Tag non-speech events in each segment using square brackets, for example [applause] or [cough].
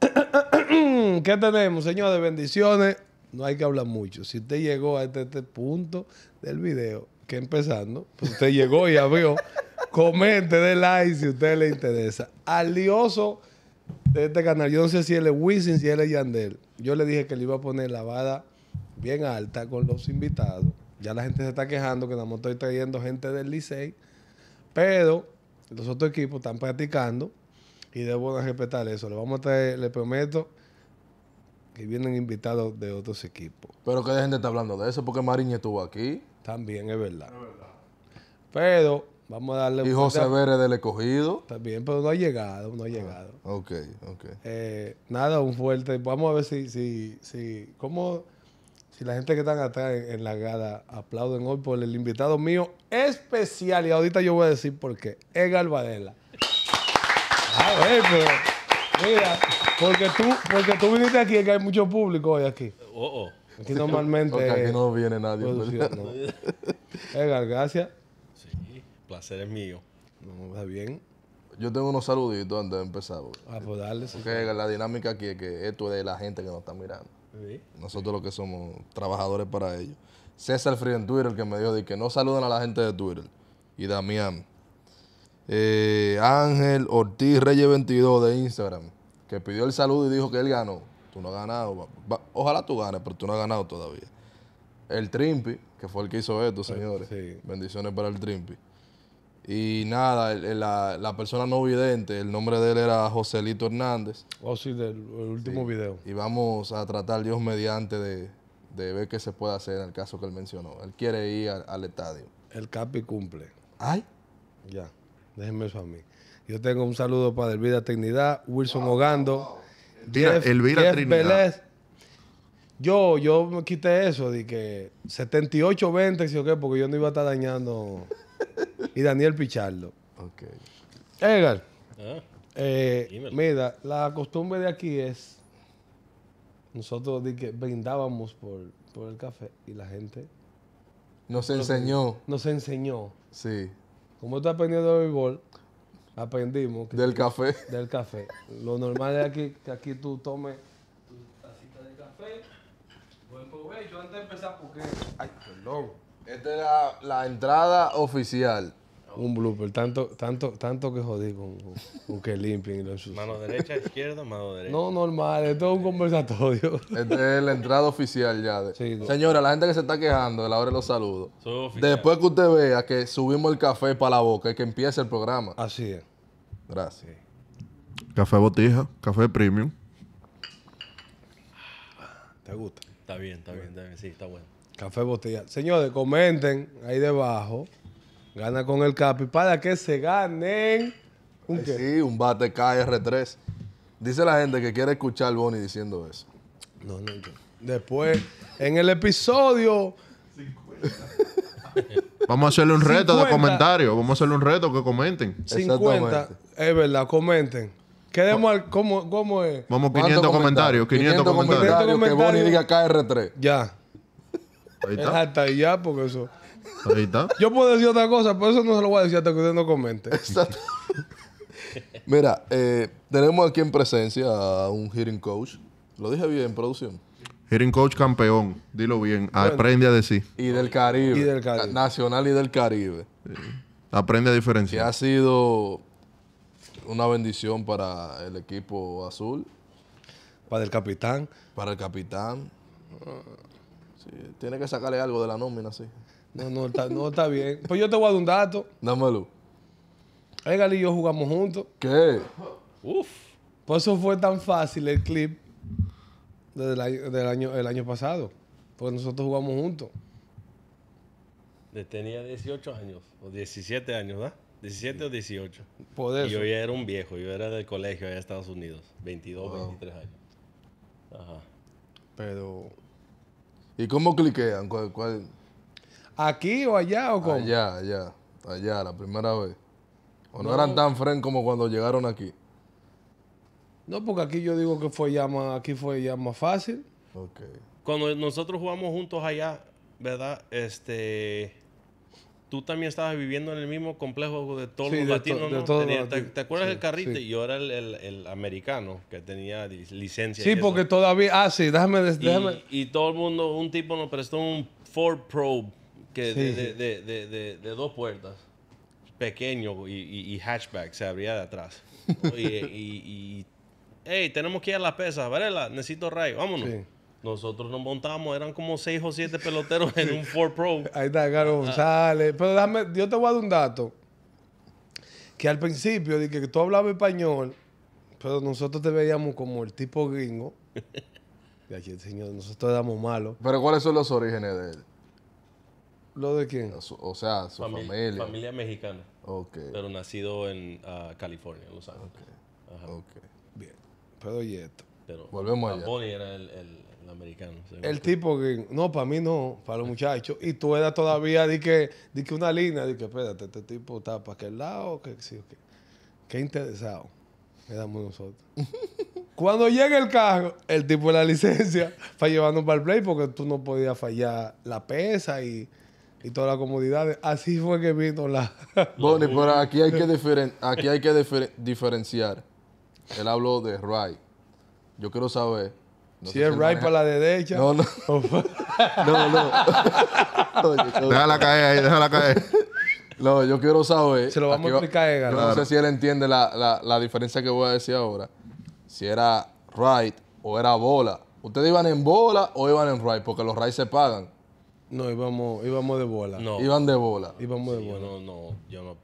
[clears throat] ¿Qué tenemos, señores? Bendiciones. No hay que hablar mucho. Si usted llegó a este, este punto del video, que empezando, pues usted llegó y abrió [laughs] comente, dé like si a usted le interesa. Alioso de este canal, yo no sé si él es Wisin, si él es Yandel. Yo le dije que le iba a poner la vara bien alta con los invitados. Ya la gente se está quejando que nada más estoy trayendo gente del Licey, pero los otros equipos están practicando y debo respetar eso. Le vamos a le prometo que vienen invitados de otros equipos. Pero que la gente está hablando de eso, porque Mariña estuvo aquí. También es verdad. Es verdad. Pero vamos a darle... Y José Vélez del escogido. También, pero no ha llegado, no ha llegado. Ah, ok, ok. Eh, nada, un fuerte... Vamos a ver si... si, si ¿Cómo...? Si la gente que están atrás en, la gada aplauden hoy por el invitado mío especial, y ahorita yo voy a decir por qué, Edgar Varela. A ver, pero. Mira, porque tú, porque tú viniste aquí, es que hay mucho público hoy aquí. Oh, oh. Aquí normalmente. aquí no viene nadie. Edgar, [laughs] gracias. Sí, placer es mío. No, está bien. Yo tengo unos saluditos antes de empezar. Porque, ah, pues porque la dinámica aquí es que esto es de la gente que nos está mirando. Sí. Nosotros lo que somos trabajadores para ellos. César Friedman en Twitter que me dijo de que no saludan a la gente de Twitter. Y Damián, eh, Ángel Ortiz Reyes 22 de Instagram, que pidió el saludo y dijo que él ganó. Tú no has ganado. ojalá tú ganes, pero tú no has ganado todavía. El Trimpi, que fue el que hizo esto, eh, señores. Bendiciones para el Trimpi. Y nada, la, persona no vidente, el nombre de él era Joselito Hernández. Oh, sí, del último video. Y vamos a tratar, Dios mediante, de, ver qué se puede hacer en el caso que él mencionó. Él quiere ir al estadio. El Capi cumple. ¿Ay? Ya. Déjenme eso a mí. Yo tengo un saludo para Elvira Trinidad, Wilson Hogando. Ogando, Elvira, Trinidad. Yo, yo me quité eso de que 78-20, si o qué, porque yo no iba a estar dañando. y Daniel Pichardo. Ok. Edgar. Ah, eh, mira, la costumbre de aquí es. Nosotros de que brindábamos por, por el café y la gente. Nos enseñó. Nos enseñó. Sí como tú aprendiendo de béisbol, aprendimos. del café. Del café. Lo normal es aquí, que aquí tú tomes tu tacita de café. Buen provecho. Antes de empezar, porque. Ay, perdón. Esta es la entrada oficial. Un blooper. Tanto, tanto, tanto que jodí con, que limpien y lo Mano derecha, izquierda, mano derecha. No, normal, esto es un conversatorio. [laughs] Esta es la entrada oficial ya. Señora, la gente que se está quejando, de la hora los saludos. Después que usted vea que subimos el café para la boca y que empiece el programa. Así es. Gracias. Café botija, café premium. ¿Te gusta? Está bien, está bien, está bien. Sí, está bueno. Café botella. Señores, comenten ahí debajo Gana con el Capi para que se ganen. ¿Un qué? Sí, un bate KR3. Dice la gente que quiere escuchar al Bonnie diciendo eso. No, no, Después, en el episodio. 50. [laughs] Vamos a hacerle un reto de comentarios. Vamos a hacerle un reto que comenten. 50. Es verdad, comenten. Quedemos al, ¿cómo, es? Vamos, 500 comentarios. 500, comentarios. Que Bonnie diga KR3. Ya. Ahí está. hasta ahí ya, porque eso. Yo puedo decir otra cosa, pero eso no se lo voy a decir hasta que usted no comente. Mira, eh, tenemos aquí en presencia a un hearing coach. Lo dije bien, producción. Hearing coach campeón, dilo bien, aprende a decir. Y del Caribe. Y del Caribe. Nacional y del Caribe. Aprende a diferenciar. Que ha sido una bendición para el equipo azul. Para el capitán. Para el capitán. tiene que sacarle algo de la nómina, sí. No, no, está, no, está bien. Pues yo te voy a dar un dato. Dámelo. Egal y yo jugamos juntos. ¿Qué? Uf. Por pues eso fue tan fácil el clip del año, año, el año pasado. Porque nosotros jugamos juntos. Tenía 18 años, o 17 años, ¿verdad? 17 o 18. Y Yo ya era un viejo, yo era del colegio allá Estados Unidos, 22, 23 años. Ajá. Pero. ¿Y cómo cliquean? ¿Cuál, cuál ¿Aquí o allá o cómo? Allá, allá, allá, la primera vez. O no, eran tan fren como cuando llegaron aquí. No, porque aquí yo digo que fue ya más, aquí fue ya más fácil. Ok. Cuando nosotros jugamos juntos allá, ¿verdad? Este, tú también estabas viviendo en el mismo complejo de todos los latinos. ¿te, acuerdas del carrito? yo era el, americano que tenía licencia. Sí, porque todavía. Ah, sí, déjame, déjame. y, todo el mundo, un tipo nos prestó un Ford Probe de, dos puertas, pequeño y, hatchback se abría de atrás. [laughs] y, tenemos que ir a la pesa, Varela, necesito rayos, vámonos. Nosotros nos montamos, eran como seis o siete peloteros en un Ford Pro. Ahí está Garo ah, ah. González. Pero dame, yo te voy a dar un dato. Que al principio dije que tú hablabas español, pero nosotros te veíamos como el tipo gringo. [laughs] Y el señor, nosotros damos malo. Pero ¿cuáles son los orígenes de él? ¿Lo de quién? o sea, su familia. Familia, familia mexicana. Ok. Pero nacido en ah, California, Los Ángeles. Ok. Ajá. Ok. Bien. Pero y esto. Volvemos allá. Bonnie era el, americano. El tipo que, no, para mí no, para los muchachos. Y tú eras todavía, di que, di una línea, di que, espérate, este tipo está para aquel lado, que Qué interesado éramos nosotros. [laughs] Cuando llega el carro, el tipo de la licencia para [laughs] llevando para el play porque tú no podías fallar la pesa y y todas las comodidades. Así fue que vino la. [laughs] Bonnie, pero [laughs] aquí hay que, diferen... aquí hay que diferenciar. Él habló de right Yo quiero saber. si es right para la derecha. No, no. [laughs] no, no. déjala caer ahí, déjala caer. No, yo quiero saber. Se lo vamos a explicar, Edgar. no sé si él entiende la, la diferencia que voy a decir ahora. Si era right o era bola. Ustedes iban en bola o iban en right, porque los right se pagan. No, íbamos, íbamos de bola. Iban de bola. Íbamos de bola. No, no, yo no,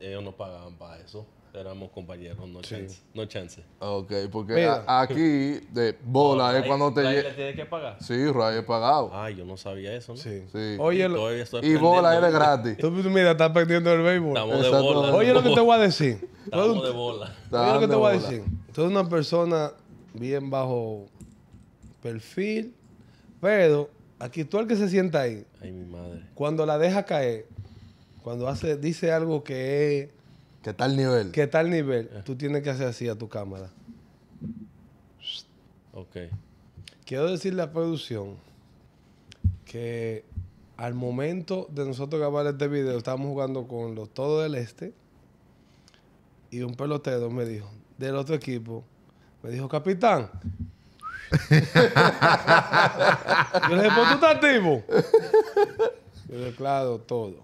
ellos no pagaban para eso. Éramos compañeros, no chance. No chance. Ah, ok, porque aquí de bola es cuando te llega. tiene que pagar? Sí, Ray es pagado. Ay, ah, yo no sabía eso, ¿no? Sí. sí. Oye, y, bola es gratis. Tú mira, estás perdiendo el béisbol. Estamos de bola. Oye, lo que te voy a decir. [laughs] Estamos de bola. Oye, lo que te voy a decir. Tú eres una persona bien bajo perfil, pero Aquí tú el que se sienta ahí. Ay, mi madre. Cuando la deja caer, cuando hace, dice algo que es. ¿Qué tal nivel. ¿Qué tal nivel. Eh. Tú tienes que hacer así a tu cámara. Ok. Quiero decirle a producción que al momento de nosotros grabar este video, estábamos jugando con los Todos del Este. Y un pelotero me dijo, del otro equipo, me dijo, capitán, yo le dije, ¿por pues, tú estás activo? Yo claro todo.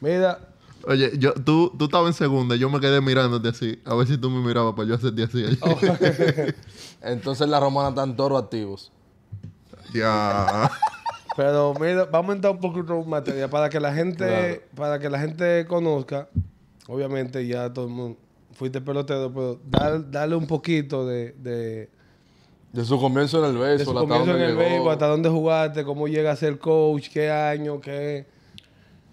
Mira. Oye, yo, tú, tú estabas en segunda, yo me quedé mirándote así. A ver si tú me mirabas para yo hacerte así. Oh. [laughs] Entonces la romana están toro activos. Ya. Pero mira, vamos a entrar un poquito en materia para que la gente, para que la gente conozca. Obviamente ya todo el mundo fuiste pelotero, pero dale un poquito de de su comienzo en el béisbol. hasta dónde jugaste, cómo llega a ser coach, qué año, qué...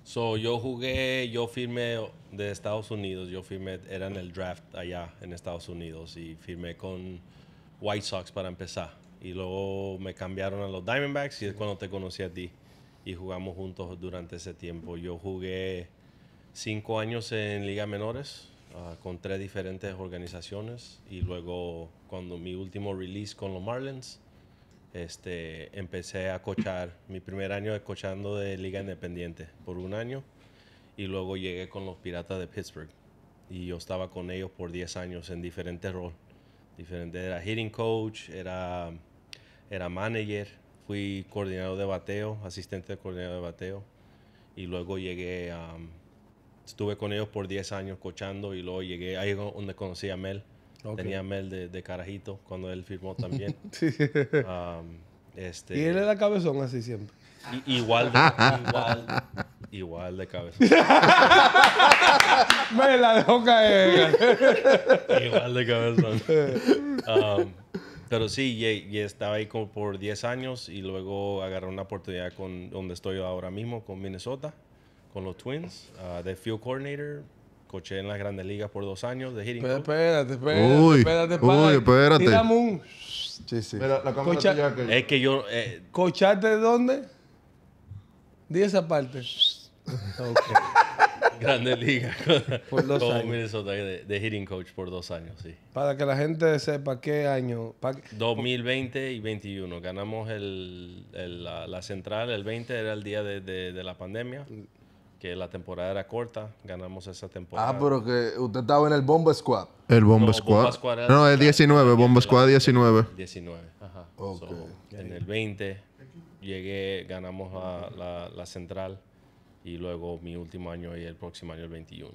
So, yo jugué, yo firmé de Estados Unidos, yo firmé, era en el draft allá en Estados Unidos y firmé con White Sox para empezar. Y luego me cambiaron a los Diamondbacks y es cuando te conocí a ti. Y jugamos juntos durante ese tiempo. Yo jugué cinco años en Liga Menores, Ah, con tres diferentes organizaciones y luego cuando mi último release con los Marlins, este, empecé a cochar, mi primer año de cochando de Liga Independiente por un año y luego llegué con los Piratas de Pittsburgh y yo estaba con ellos por 10 años en diferentes roles. Diferente, era hitting coach, era, era manager, fui coordinador de bateo, asistente de coordinador de bateo y luego llegué a... Um, estuve con ellos por 10 años cochando y luego llegué ahí donde conocí a Mel. Tenía a Mel de, carajito cuando él firmó también. [laughs] este, y él era cabezón así siempre. igual, de, igual, igual de cabezón. [laughs] Me la dejó caer. [laughs] igual de cabezón. pero sí, y, estaba ahí como por 10 años y luego agarré una oportunidad con donde estoy ahora mismo, con Minnesota con los Twins, uh, de field coordinator. Coché en las grandes ligas por dos años de hitting. Pero, espérate, espérate, uy, espérate, espérate. Uy, espérate. un. Sí, sí. Es que yo. Eh... de dónde? Di esa parte. Okay. [laughs] Grandes ligas. [laughs] Por dos Como Minnesota de, hitting coach por dos años, sí. Para que la gente sepa qué año. 2020 y 21. Ganamos el, la, central, el 20 era el día de, de la pandemia que la temporada era corta, ganamos esa temporada. Ah, pero que usted estaba en el Bomba Squad. El Bomba Squad. no, el 19, Bomba Squad 19. 19, ajá. Okay. en el 20 llegué, ganamos a la, la, central y luego mi último año y el próximo año el 21.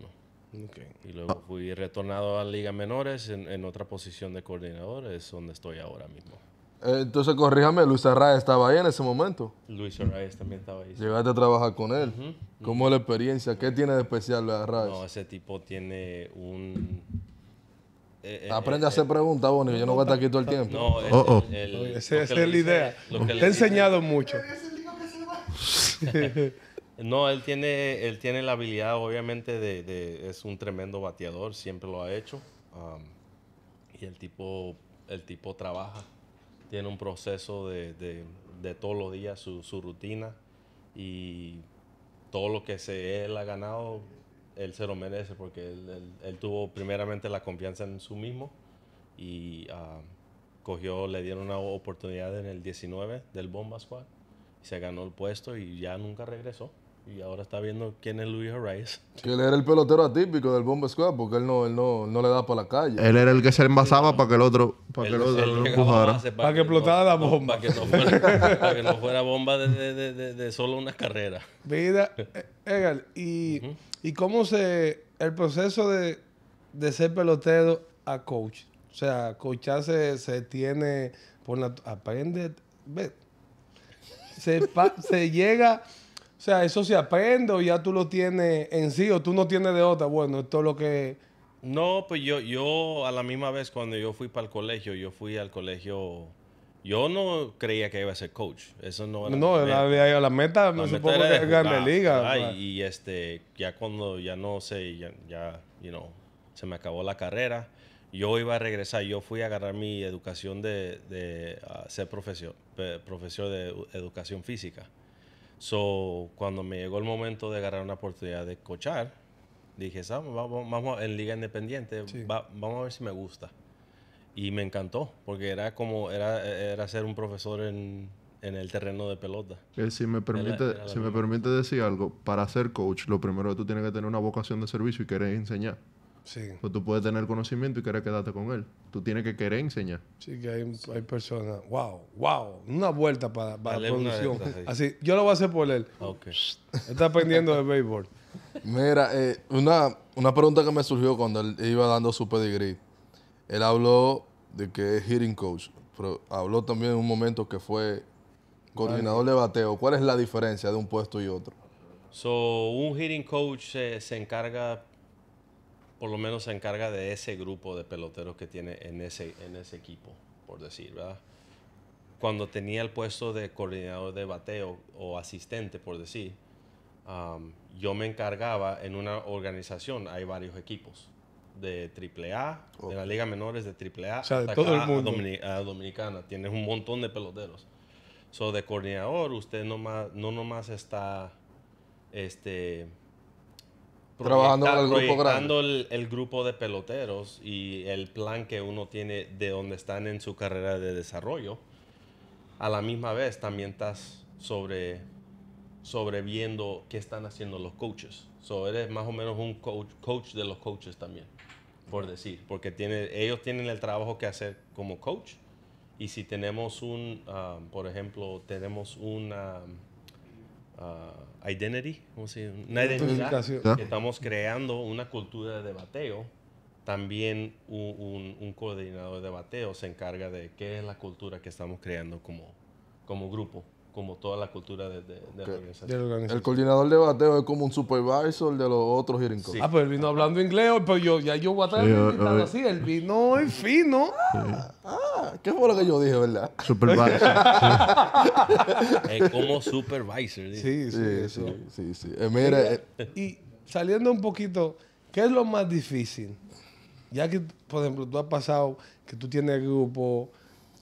Okay. Y luego fui retornado a Liga Menores en, en otra posición de coordinador, es donde estoy ahora mismo entonces, corríjame, Luis Arraez estaba ahí en ese momento. Luis Arraez también estaba ahí. Llegaste a trabajar con él. ¿Cómo es la experiencia? ¿Qué tiene de especial Luis Arraez? No, ese tipo tiene un... Eh, eh, Aprende a eh, hacer preguntas, Bonnie. Yo no, voy a estar aquí todo el tiempo. No, esa oh, es la oh. idea. Te he enseñado mucho. [laughs] no, él tiene, él tiene la habilidad, obviamente, de, es un tremendo bateador, siempre lo ha hecho. Um, y el tipo, el tipo trabaja tiene un proceso de, todos los días, su, rutina y todo lo que se él ha ganado, él se lo merece porque él, tuvo primeramente la confianza en su mismo y ah, cogió, le dieron una oportunidad en el 19 del Bomba Squad, y se ganó el puesto y ya nunca regresó. Y ahora está viendo quién es Luis Harris él era el pelotero atípico del Bomba Squad porque él no, él no, le da para la calle. Él era el que se envasaba para que el otro, para que Para, que, explotara la bomba. Para que, no fuera, bomba de, de, solo una carrera. Mira, eh, y, cómo se. el proceso de, ser pelotero a coach? O sea, coacharse se, tiene. Por la, aprende. Ve, se, se llega o sea, eso se aprende o ya tú lo tienes en sí o tú no tienes de otra. Bueno, esto es lo que... No, pues yo, yo a la misma vez cuando yo fui para el colegio, yo fui al colegio... Yo no creía que iba a ser coach. Eso no era No, la, la, meta, me supongo que es Liga. y, este, ya cuando ya no sé, ya, you know, se me acabó la carrera, yo iba a regresar. Yo fui a agarrar mi educación de, de ser profesor, profesor de educación física. So, cuando me llegó el momento de agarrar una oportunidad de cochar, dije, Vamos, vamos en Liga Independiente, vamos a ver si me gusta. Y me encantó, porque era como, era, era ser un profesor en, en el terreno de pelota. Eh, si me permite, me permite decir algo, para ser coach, lo primero que tú tienes que tener una vocación de servicio y querer enseñar. Sí. Pues tú puedes tener conocimiento y querer quedarte con él. Tú tienes que querer enseñar. Sí, que hay, personas. ¡Wow! ¡Wow! Una vuelta para, la producción. Así, yo lo voy a hacer por él. Está pendiente de béisbol. Mira, eh, una, una pregunta que me surgió cuando él iba dando su pedigree. Él habló de que es hitting coach, pero habló también en un momento que fue coordinador de bateo. ¿Cuál es la diferencia de un puesto y otro? So, un hitting coach se encarga por lo menos se encarga de ese grupo de peloteros que tiene en ese, en ese equipo, por decir, ¿verdad? Cuando tenía el puesto de coordinador de bateo o asistente, por decir, yo me encargaba en una organización, hay varios equipos, de AAA, de la Liga Menores de AAA, o de todo el mundo. A, Dominicana, tienes un montón de peloteros. So, de coordinador, usted no nomás está este, trabajando con el grupo grande. El, el, grupo de peloteros y el plan que uno tiene de dónde están en su carrera de desarrollo, a la misma vez también estás sobre, sobre viendo qué están haciendo los coaches. So eres más o menos un coach, coach de los coaches también, por decir, porque tiene, ellos tienen el trabajo que hacer como coach. Y si tenemos un, ah, por ejemplo, tenemos una... Ah, identity, Una identidad. Estamos creando una cultura de debateo. También un, coordinador de debateo se encarga de qué es la cultura que estamos creando como grupo como toda la cultura de, la organización. El coordinador de bateo es como un supervisor de los otros hirinco. Ah, pues él vino hablando inglés, pero yo ya yo voy a estar así. ...el vino es fino. Ah, ah, ¿qué fue lo que yo dije, verdad? Supervisor. es [laughs] eh, como supervisor. Sí, sí, sí, sí. Eh, eh, y saliendo un poquito, ¿qué es lo más difícil? Ya que, por ejemplo, tú has pasado que tú tienes grupo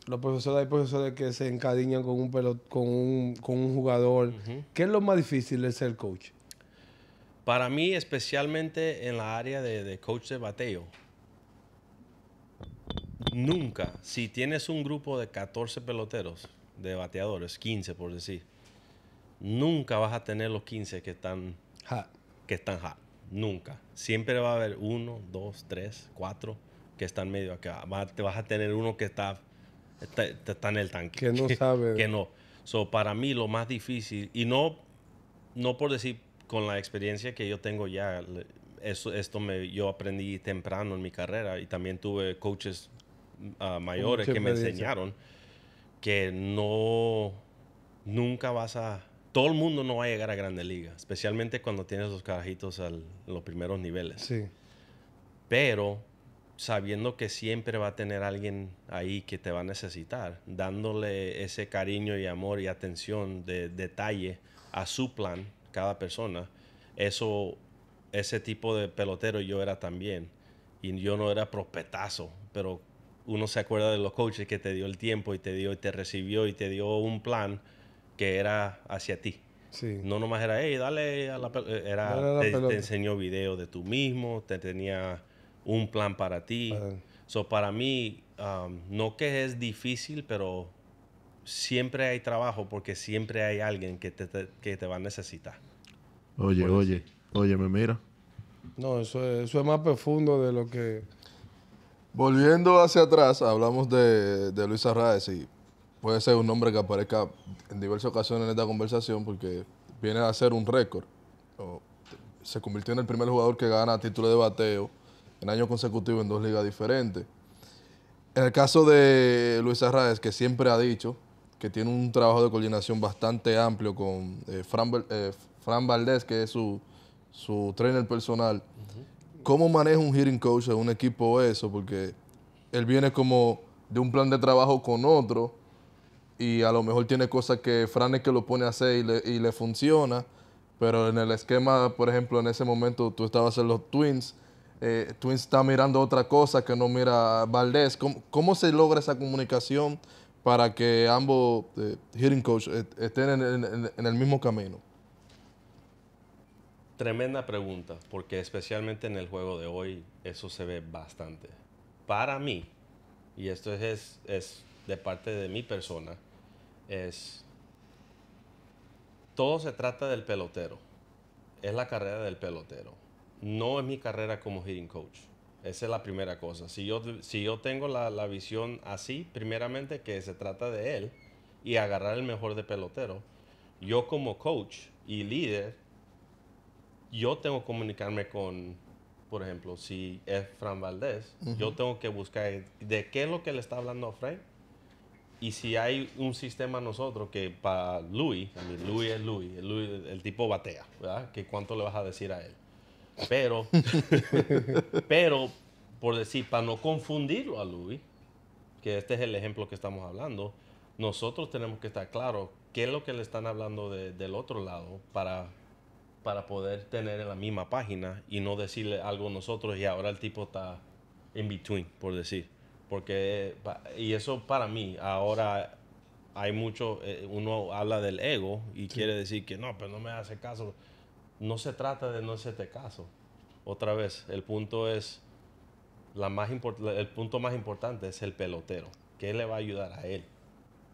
los profesores, hay profesores que se encariñan con un, pelot, con un, jugador. ¿Qué es lo más difícil de ser coach? Para mí, especialmente en la área de, coach de bateo, nunca, si tienes un grupo de 14 peloteros, de bateadores, 15 por decir, nunca vas a tener los 15 que están hot. Que están Nunca. Siempre va a haber uno, dos, tres, cuatro que están medio acá. te vas a tener uno que está está, en el tanque. Que no [laughs] sabe. que no. So, para mí lo más difícil, y no, no por decir con la experiencia que yo tengo ya, eso, esto me, yo aprendí temprano en mi carrera y también tuve coaches ah, mayores que me enseñaron que no, nunca vas a, todo el mundo no va a llegar a Grandes Liga, especialmente cuando tienes los carajitos a los primeros niveles. Sí. Pero sabiendo que siempre va a tener alguien ahí que te va a necesitar, dándole ese cariño y amor y atención de detalle a su plan, cada persona. Eso, ese tipo de pelotero yo era también. Y yo no era propetazo, pero uno se acuerda de los coaches que te dio el tiempo y te dio y te recibió y te dio un plan que era hacia ti. Sí. No nomás era, hey, dale a la, era, te, enseñó video de tú mismo, te tenía un plan para ti. para mí, um, no que es difícil, pero siempre hay trabajo porque siempre hay alguien que te, va a necesitar. Oye, oye, oye, me mira. No, eso es, más profundo de lo que... Volviendo hacia atrás, hablamos de, de Luis Arraez y puede ser un nombre que aparezca en diversas ocasiones en esta conversación porque viene a ser un récord. se convirtió en el primer jugador que gana título de bateo en años consecutivos en dos ligas diferentes. En el caso de Luis Arraez, que siempre ha dicho que tiene un trabajo de coordinación bastante amplio con eh, eh, Fran, Valdés, que es su, su trainer personal. ¿Cómo maneja un hearing coach de un equipo eso? Porque él viene como de un plan de trabajo con otro y a lo mejor tiene cosas que Fran es que lo pone a hacer y le funciona, pero en el esquema, por ejemplo, en ese momento tú estabas en los Twins, eh, está mirando otra cosa que no mira Valdés. ¿Cómo, se logra esa comunicación para que ambos eh, hitting coach eh, estén en, el mismo camino? Tremenda pregunta, porque especialmente en el juego de hoy eso se ve bastante. Para mí, y esto es, es de parte de mi persona, es todo se trata del pelotero. Es la carrera del pelotero no es mi carrera como hitting coach. Esa es la primera cosa. Si yo, si yo tengo la, visión así, primeramente que se trata de él y agarrar el mejor de pelotero, yo como coach y líder, yo tengo que comunicarme con, por ejemplo, si es Fran Valdés, yo tengo que buscar de qué es lo que le está hablando a Fran y si hay un sistema nosotros que para Luis, Luis es Luis, el tipo batea, ¿verdad? Que cuánto le vas a decir a él. Pero, [laughs] pero, por decir, para no confundirlo a Luis, que este es el ejemplo que estamos hablando, nosotros tenemos que estar claros qué es lo que le están hablando del otro lado para, para poder tener en la misma página y no decirle algo nosotros y ahora el tipo está in between, por decir. Porque, y eso para mí, ahora hay mucho, eh, uno habla del ego y quiere decir que no, pero pues no me hace caso no se trata de no hacerte caso. Otra vez, el punto es, la más el punto más importante es el pelotero. ¿Qué le va a ayudar a él?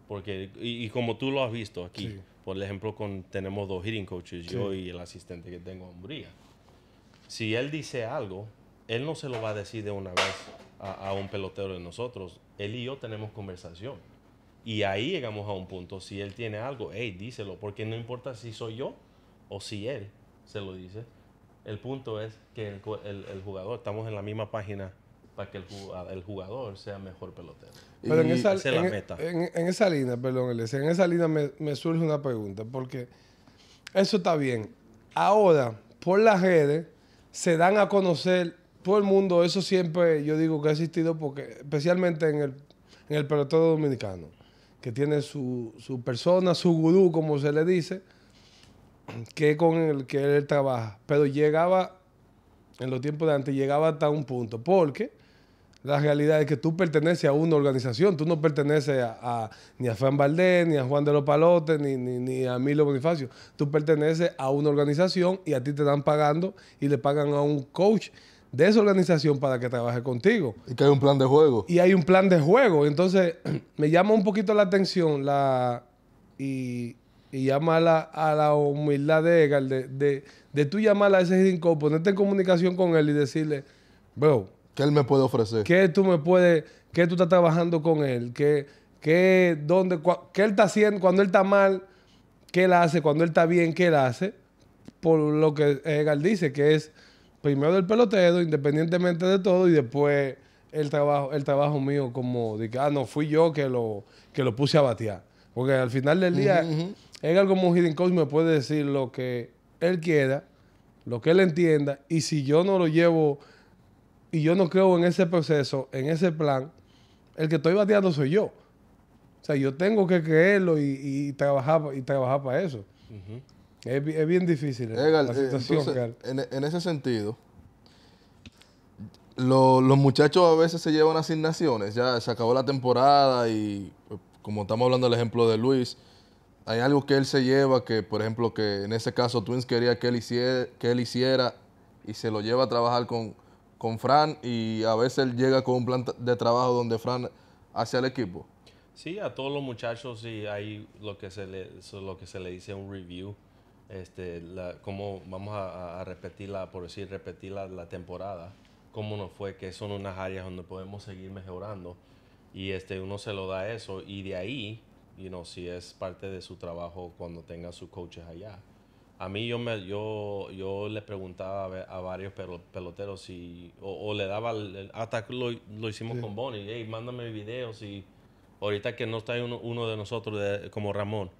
Porque, y, como tú lo has visto aquí, por ejemplo, con, tenemos dos hitting coaches, yo y el asistente que tengo en Si él dice algo, él no se lo va a decir de una vez a, a un pelotero de nosotros. Él y yo tenemos conversación. Y ahí llegamos a un punto. Si él tiene algo, hey, díselo. Porque no importa si soy yo o si él se lo dice. El punto es que el, jugador, estamos en la misma página para que el, jugador sea mejor pelotero. Pero en esa, la e, En, esa línea, perdón, en esa línea me, surge una pregunta, porque eso está bien. Ahora, por las redes, se dan a conocer todo el mundo, eso siempre yo digo que ha existido, porque especialmente en el, en pelotero dominicano, que tiene su, su persona, su gurú, como se le dice, que con el que él trabaja. Pero llegaba, en los tiempos de antes, llegaba hasta un punto. Porque la realidad es que tú perteneces a una organización. Tú no perteneces a, ni a Fran Valdés, ni a Juan de los Palotes, ni, a Milo Bonifacio. Tú perteneces a una organización y a ti te están pagando y le pagan a un coach de esa organización para que trabaje contigo. Y que hay un plan de juego. Y hay un plan de juego. Entonces, [clears throat] me llama un poquito la atención la... Y, y llamarla a la humildad de Edgar, de, de, de tú llamarla a ese rincón, ponerte en comunicación con él y decirle, bro, ¿qué él me puede ofrecer? ¿Qué tú me puedes, qué tú estás trabajando con él? ¿Qué, dónde, él está haciendo cuando él está mal? ¿Qué él hace? Cuando él está bien, ¿qué él hace? Por lo que Edgar dice, que es primero el pelotero, independientemente de todo, y después el trabajo, el trabajo mío como de que, ah, no, fui yo que lo, que lo puse a batear. Porque al final del día, él algo como Hidden Coach me puede decir lo que él quiera, lo que él entienda, y si yo no lo llevo y yo no creo en ese proceso, en ese plan, el que estoy bateando soy yo. O sea, yo tengo que creerlo y, trabajar y trabajar para eso. es, bien difícil eh, eh, En, ese sentido, los muchachos a veces se llevan asignaciones. Ya se acabó la temporada y, eh, como estamos hablando del ejemplo de Luis, hay algo que él se lleva que, por ejemplo, que en ese caso Twins quería que él hiciera, que él hiciera y se lo lleva a trabajar con, con Fran y a veces él llega con un plan de trabajo donde Fran hace al equipo? Sí, a todos los muchachos y hay lo que se le, lo que se le dice un review. Este, cómo vamos a, repetirla, por decir, repetir la, la temporada, cómo nos fue, que son unas áreas donde podemos seguir mejorando. Y este, uno se lo da eso y de ahí you know, si es parte de su trabajo cuando tenga sus coaches allá. A mí yo me yo yo le preguntaba a, varios peloteros si o, le daba hasta lo, lo hicimos con Bonnie, hey, mándame videos si ahorita que no está uno, de nosotros como Ramón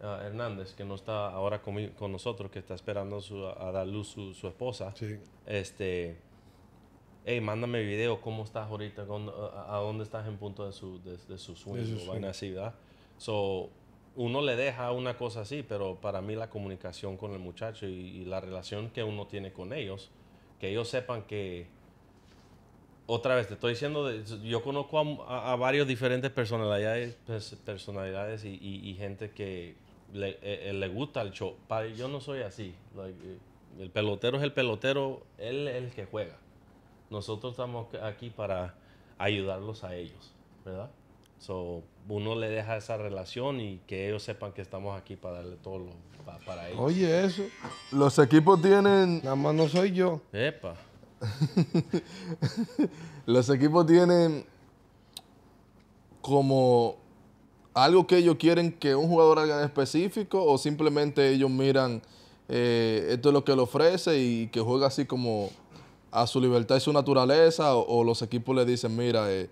ah, Hernández que no está ahora con, nosotros que está esperando a dar luz su, su esposa. Este hey, mándame video, cómo estás ahorita, a dónde estás en punto de su, sueño, So, uno le deja una cosa así, pero para mí la comunicación con el muchacho y, la relación que uno tiene con ellos, que ellos sepan que, otra vez, te estoy diciendo, yo conozco a, varios diferentes personalidades, personalidades y, gente que le, eh, eh, gusta el show. yo no soy así. Eh, el pelotero es el pelotero, él es el que juega. Nosotros estamos aquí para ayudarlos a ellos, ¿verdad? So, uno le deja esa relación y que ellos sepan que estamos aquí para darle todo lo, para ellos. Oye, eso. Los equipos tienen. Nada más no soy yo. Epa. [laughs] los equipos tienen como algo que ellos quieren que un jugador haga en específico o simplemente ellos miran eh, esto es lo que le ofrece y que juega así como a su libertad y su naturaleza o, los equipos le dicen mira eh,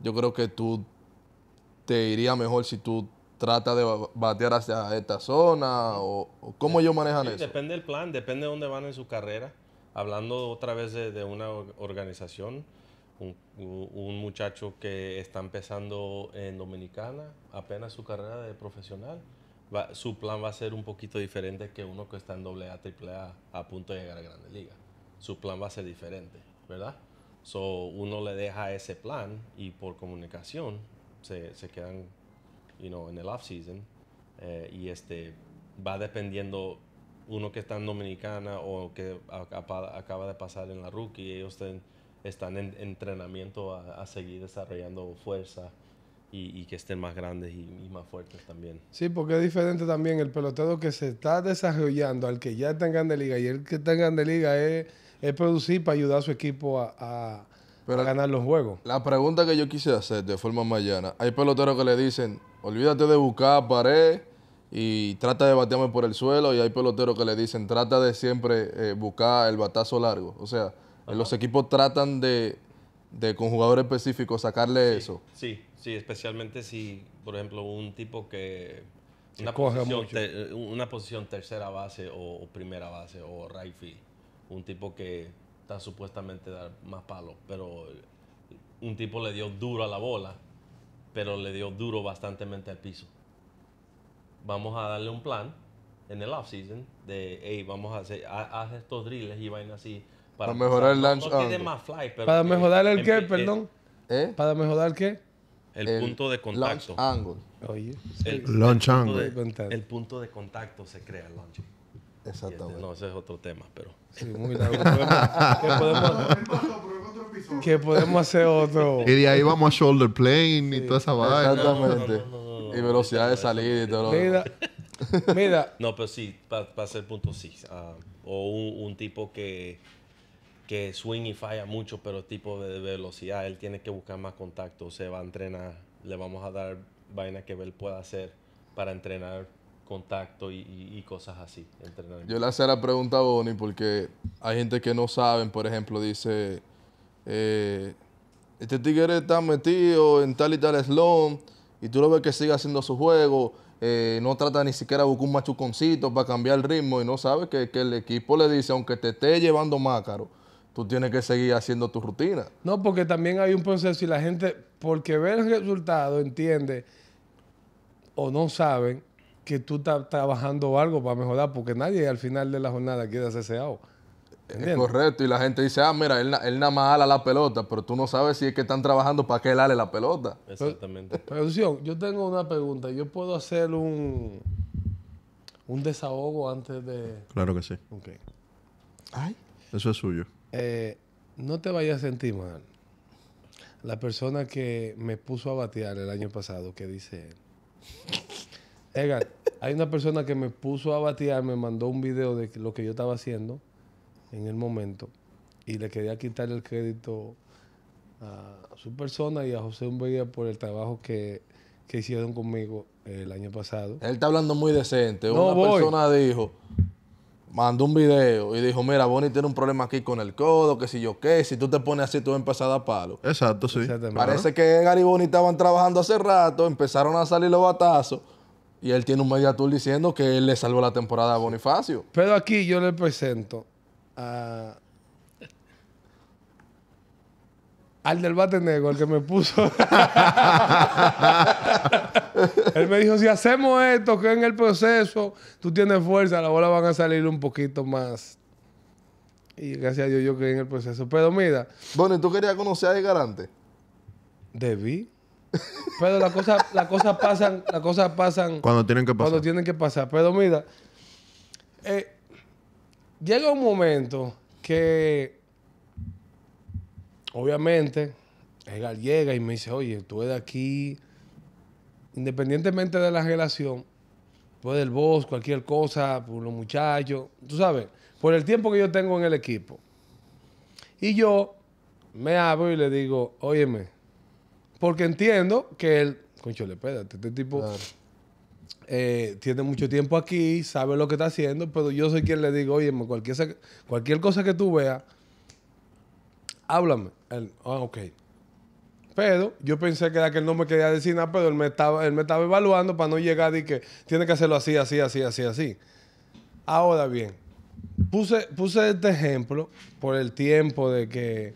yo creo que tú te iría mejor si tú tratas de batear hacia esta zona o, cómo ellos manejan eso? Depende del plan, depende de dónde van en su carrera. Hablando otra vez de, una organización, un, muchacho que está empezando en Dominicana, apenas su carrera de profesional, su plan va a ser un poquito diferente que uno que está en AA, AAA a punto de llegar a Grande Liga. Su plan va a ser diferente, ¿verdad? So, uno le deja ese plan y por comunicación se, se quedan en el off-season. Eh, y este, va dependiendo uno que está en Dominicana o que acaba, de pasar en la rookie, ellos están en entrenamiento a, seguir desarrollando fuerza. Y, que estén más grandes y, más fuertes también. Sí, porque es diferente también el pelotero que se está desarrollando al que ya está en Grande Liga y el que está en Grande Liga es, producir para ayudar a su equipo a, para ganar los juegos. La pregunta que yo quise hacer de forma más llana, hay peloteros que le dicen, olvídate de buscar pared y trata de batearme por el suelo y hay peloteros que le dicen, trata de siempre eh, buscar el batazo largo. O sea, eh, los equipos tratan de, con jugadores específicos sacarle eso. Sí, sí, especialmente si, por ejemplo, un tipo que... Una, posición, tercera base o, primera base o right field. Un tipo que supuestamente dar más palos, pero un tipo le dio duro a la bola, pero le dio duro bastantemente al piso. Vamos a darle un plan en el off-season de, hey, vamos a hacer estos drills y vainas así. Para, mejorar el launch ¿Para mejorar el que perdón? ¿Para mejorar qué? El, punto de contacto. El, punto De, el punto de contacto se crea el launch Exactamente. No, ese es otro tema, pero. Sí, muy largo. ¿Qué podemos, ¿Qué podemos hacer otro? Y de ahí vamos a shoulder plane y toda esa vaina. Exactamente. y velocidad de salida y todo Mira, [laughs] mira. No, pero sí, para hacer ser punto sí. Ah, o un, tipo que, swing y falla mucho, pero tipo de, velocidad, él tiene que buscar más contacto, se va a entrenar, le vamos a dar vaina que él pueda hacer para entrenar contacto y, cosas así. Yo le hacía la pregunta a Bonnie porque hay gente que no saben, por ejemplo, dice, eh, este tigre está metido en tal y tal slon y tú lo ves que sigue haciendo su juego, eh, no trata ni siquiera de buscar un machuconcito para cambiar el ritmo y no sabe que, el equipo le dice, aunque te esté llevando caro tú tienes que seguir haciendo tu rutina. No, porque también hay un proceso y la gente, porque ve el resultado, entiende o no saben que tú estás trabajando algo para mejorar, porque nadie al final de la jornada quiere hacerse Es correcto, y la gente dice, ah, mira, él, nada más ala la pelota, pero tú no sabes si es que están trabajando para que él ale la pelota. [laughs] Exactamente. Producción, yo tengo una pregunta. ¿Yo puedo hacer un, un desahogo antes de...? Claro que sí. Ok. Ay. Eso es suyo. Eh, no te vayas a sentir mal. La persona que me puso a batear el año pasado, que dice... Egan, hay una persona que me puso a batear, me mandó un video de lo que yo estaba haciendo en el momento y le quería quitar el crédito a su persona y a José veía por el trabajo que, hicieron conmigo el año pasado. Él está hablando muy decente. Una persona dijo, mandó un video y dijo, mira, Bonnie tiene un problema aquí con el codo, que si yo qué, si tú te pones así, tú vas a empezar a dar palo. Exacto, sí. Parece que Gary y Bonnie estaban trabajando hace rato, empezaron a salir los batazos. Y él tiene un media tour diciendo que él le salvó la temporada a Bonifacio. Pero aquí yo le presento a. Al del bate negro, el que me puso. [laughs] él me dijo: si hacemos esto, que en el proceso tú tienes fuerza, la bola van a salir un poquito más. Y gracias a Dios yo creí en el proceso. Pero mira. Bueno, tú querías conocer a El Garante? Debí. Pero las cosas la cosa pasan, las cosas pasan. Cuando tienen que pasar. Cuando tienen que pasar. Pero mira, eh, llega un momento que, obviamente, el llega y me dice, oye, tú eres aquí, independientemente de la relación, tú el del boss, cualquier cosa, por los muchachos, tú sabes, por el tiempo que yo tengo en el equipo. Y yo me abro y le digo, óyeme, porque entiendo que él, conchole, espérate, este tipo eh, tiene mucho tiempo aquí, sabe lo que está haciendo, pero yo soy quien le digo, oye, cualquier, cualquier cosa que tú veas, háblame. ah, ok. Pero yo pensé que era que él no me quería decir nada, pero él me estaba, él me estaba evaluando para no llegar y que tiene que hacerlo así, así, así, así, así. Ahora bien, puse, puse este ejemplo por el tiempo de que,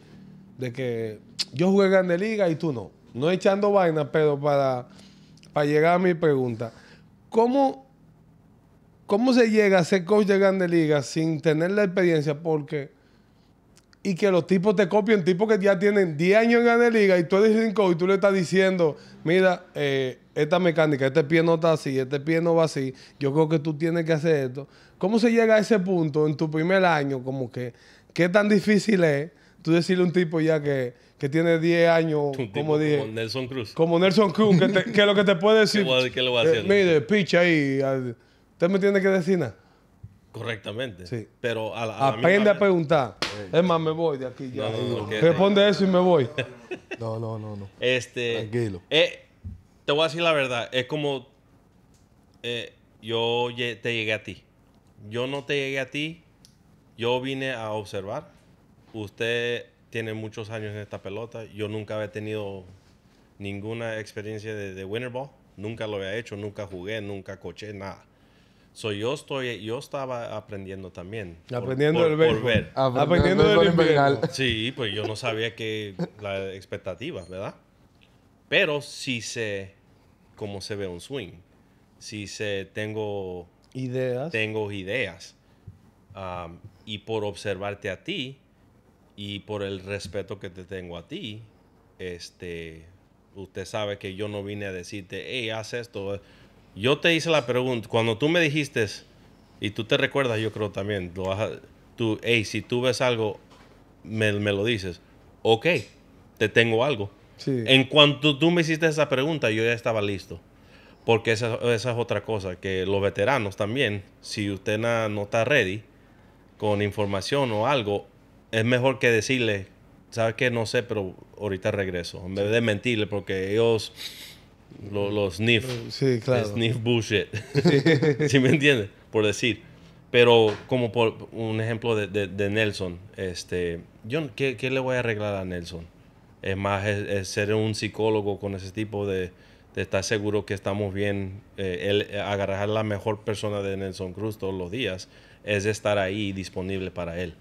de que yo jugué en Grande Liga y tú no no echando vaina, pero para, para llegar a mi pregunta, ¿cómo, ¿cómo se llega a ser coach de Grandes Ligas sin tener la experiencia? Porque y que los tipos te copien, tipos que ya tienen 10 años en Grandes Ligas y tú eres coach y tú le estás diciendo, mira, eh, esta mecánica, este pie no está así, este pie no va así, yo creo que tú tienes que hacer esto. ¿Cómo se llega a ese punto en tu primer año? Como que, ¿qué tan difícil es? tú decirle a un tipo ya que, tiene 10 años, como Como Nelson Cruz. Como Nelson Cruz, que, [laughs] lo que te puede decir. ¿Qué, eh, mire, picha ahí. Usted me tiene que decir nada. Correctamente. Sí. Pero a Aprende a preguntar. Es más, me voy de aquí ya. Responde eso y me voy. [laughs] no, no, no, no. Este, Tranquilo. Eh, te voy a decir la verdad. Es como eh, yo te llegué a ti. Yo no te llegué a ti. Yo vine a observar usted tiene muchos años en esta pelota. Yo nunca había tenido ninguna experiencia de, de ball. Nunca lo había hecho, nunca jugué, nunca coché, nada. So, yo estoy, yo estaba aprendiendo también. Aprendiendo el ver. Aprendiendo, del Sí, pues yo no sabía que las expectativas, ¿verdad? Pero sí sé cómo se ve un swing. Sí sé, tengo ideas. Tengo ideas. Ah, y por observarte a ti, y por el respeto que te tengo a ti, este, usted sabe que yo no vine a decirte, hey, haz esto. Yo te hice la pregunta, cuando tú me dijiste, y tú te recuerdas, yo creo también, lo tú, hey, si tú ves algo, me, lo dices, ok, te tengo algo. Sí. En cuanto tú me hiciste esa pregunta, yo ya estaba listo. Porque esa, es otra cosa, que los veteranos también, si usted no está ready con información o algo, es mejor que decirle, sabes que no sé, pero ahorita regreso. En vez de mentirle, porque ellos, los NIF, sí, NIF bullshit. si [laughs] me entiendes? Por decir. Pero como por un ejemplo de, Nelson, este, yo, ¿qué, le voy a arreglar a Nelson? Es más, ser un psicólogo con ese tipo de, estar seguro que estamos bien, eh, eh, agarrar la mejor persona de Nelson Cruz todos los días, es estar ahí disponible para él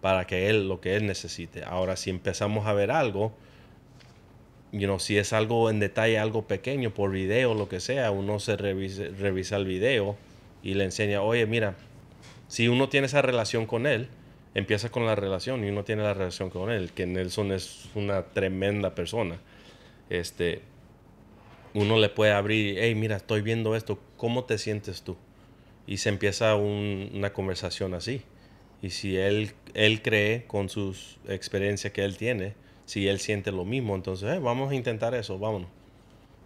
para que él lo que él necesite. Ahora, si empezamos a ver algo, si es algo en detalle, algo pequeño, por video, lo que sea, uno se revisa el video y le enseña, oye, mira, si uno tiene esa relación con él, empieza con la relación y uno tiene la relación con él, que Nelson es una tremenda persona. Este, uno le puede abrir, hey, mira, estoy viendo esto, ¿cómo te sientes tú? Y se empieza una conversación así. Y si él, él cree con sus experiencias que él tiene, si él siente lo mismo, entonces eh, vamos a intentar eso, vámonos.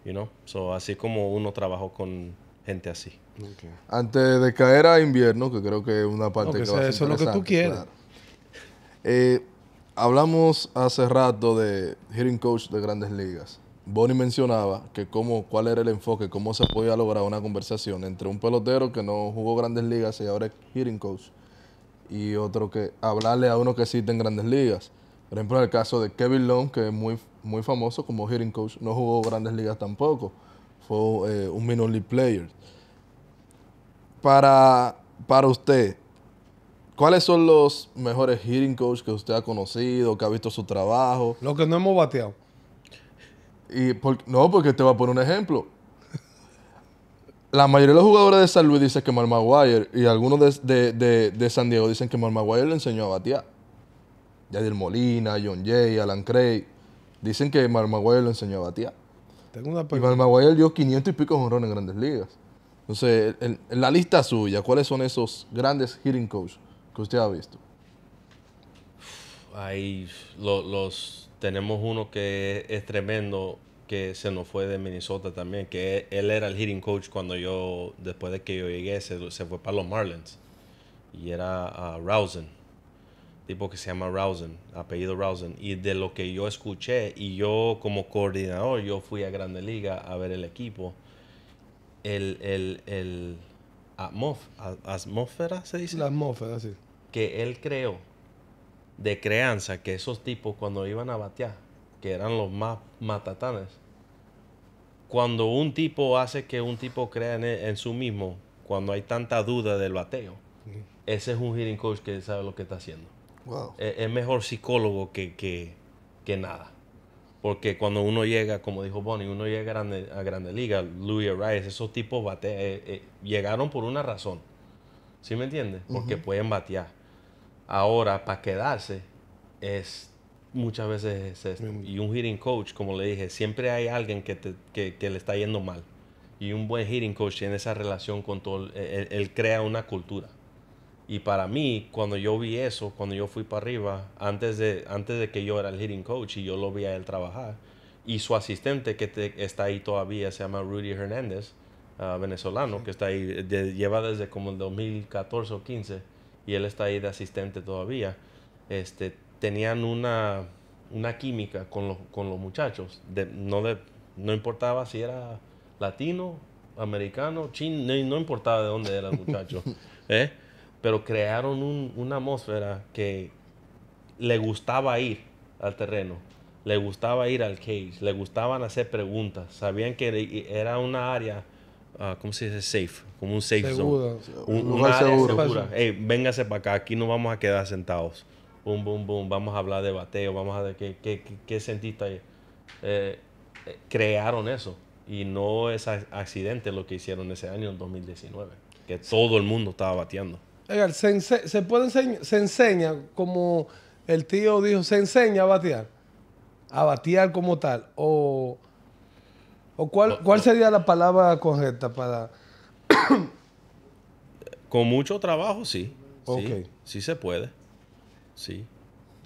You know? so, así como uno trabajó con gente así. Antes de caer a invierno, que creo que es una parte que, Eso es lo que tú quieres. Eh, hablamos hace rato de hitting Coach de Grandes Ligas. Bonnie mencionaba que cómo, cuál era el enfoque, cómo se podía lograr una conversación entre un pelotero que no jugó grandes ligas y ahora es hearing coach y otro que hablarle a uno que existe en grandes ligas. Por ejemplo, en el caso de Kevin Long, que es muy, muy famoso como hitting coach, no jugó grandes ligas tampoco. Fue eh, un minor league player. Para, para usted, ¿cuáles son los mejores hitting coach que usted ha conocido, que ha visto su trabajo? Los que no hemos bateado. Y no, porque te va a poner un ejemplo la mayoría de los jugadores de San Luis dicen que Mal Maguire y algunos de, San Diego dicen que Mal Maguire le enseñó a batear. Yadier Molina, John Jay, Alan Craig, dicen que Mal Maguire le enseñó a batear. Tengo y Mal Maguire dio 500 y pico jonrones en grandes ligas. Entonces, en, la lista suya, ¿cuáles son esos grandes hitting coaches que usted ha visto? Ahí los tenemos uno que es tremendo que se nos fue de Minnesota también, que él era el hitting coach cuando yo, después de que yo llegué, se, fue para los Marlins. Y era ah, Rousen, tipo que se llama Rousen, apellido Rousen. Y de lo que yo escuché, y yo como coordinador, yo fui a Grande Liga a ver el equipo, el, el, el atmósfera, se dice. La atmósfera, sí. Que él creó de creanza que esos tipos cuando iban a batear que eran los más matatanes, cuando un tipo hace que un tipo crea en, e, en su mismo, cuando hay tanta duda del bateo, ese es un hitting coach que sabe lo que está haciendo. E, es, mejor psicólogo que, que, que, nada. Porque cuando uno llega, como dijo Bonnie, uno llega a Grande, a Liga, Louis Rice, esos tipos eh, eh, llegaron por una razón. ¿Sí me entiendes? Porque pueden batear. Ahora, para quedarse, es muchas veces es este, Y un hitting coach, como le dije, siempre hay alguien que, le está yendo mal. Y un buen hitting coach tiene esa relación con todo, e, e, él, crea una cultura. Y para mí, cuando yo vi eso, cuando yo fui para arriba, antes de, antes de que yo era el hitting coach y yo lo vi a él trabajar, y su asistente que está ahí todavía se llama Rudy Hernández, ah, venezolano, que está ahí, lleva desde como el 2014 o 15, y él está ahí de asistente todavía. Este, tenían una, una química con los, con los muchachos. De, no, no importaba si era latino, americano, chino. no, importaba de dónde era el muchacho. [laughs] ¿eh? Pero crearon un, una atmósfera que le gustaba ir al terreno, le gustaba ir al cage, le gustaban hacer preguntas. Sabían que e, era una área ah, ¿cómo se dice? Safe, como un safe zone. Un, un, área véngase para acá, aquí no vamos a quedar sentados vamos a hablar de bateo, vamos a ver qué, sentiste eh, eh, crearon eso y no es accidente lo que hicieron ese año, en 2019, que todo el mundo estaba bateando. se, puede se enseña, como el tío dijo, se enseña a batear, a batear como tal, o, o cuál, cuál sería la palabra correcta para... [coughs] Con mucho trabajo, sí. si Sí, sí se puede. Sí.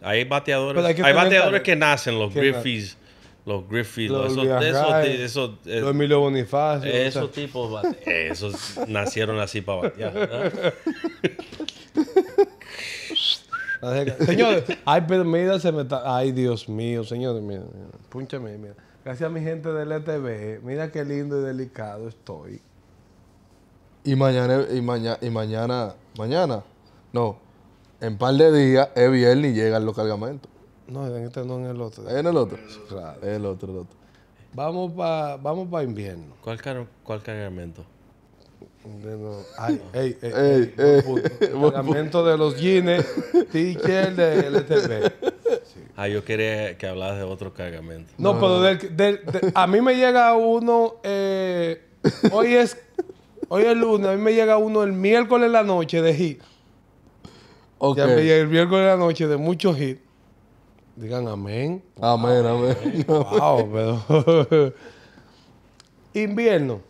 Hay bateadores, hay, bateadores que nacen, los Griffiths. Los Griffiths, los, esos, esos, esos, eh, Emilio Bonifacio. Esos tipos, [laughs] esos nacieron así para batear. [laughs] señores, ay, pero mira, se me está. Ay, Dios mío, señores, mira, mira. mira. Gracias a mi gente del ETV. Mira qué lindo y delicado estoy. Y mañana, y mañana, y mañana, mañana. No, en par de días es viernes y llegan los cargamentos. No, en este no, en el otro. En el otro. Claro. En el otro, otro. Vamos para vamos pa invierno. ¿Cuál, cargamento? De Ay, ey, ey, [laughs] ey, [laughs] Cargamento de los jeans, teacher de LTV. Ah, yo quería que hablas de otro cargamento. No, pero del, a mí me llega uno. Eh, hoy es hoy es lunes, a mí me llega uno el miércoles en la noche de Okay. el viernes de la noche de muchos hits, digan amén. Amén, amén. [laughs] Wow, pero... [laughs] Invierno.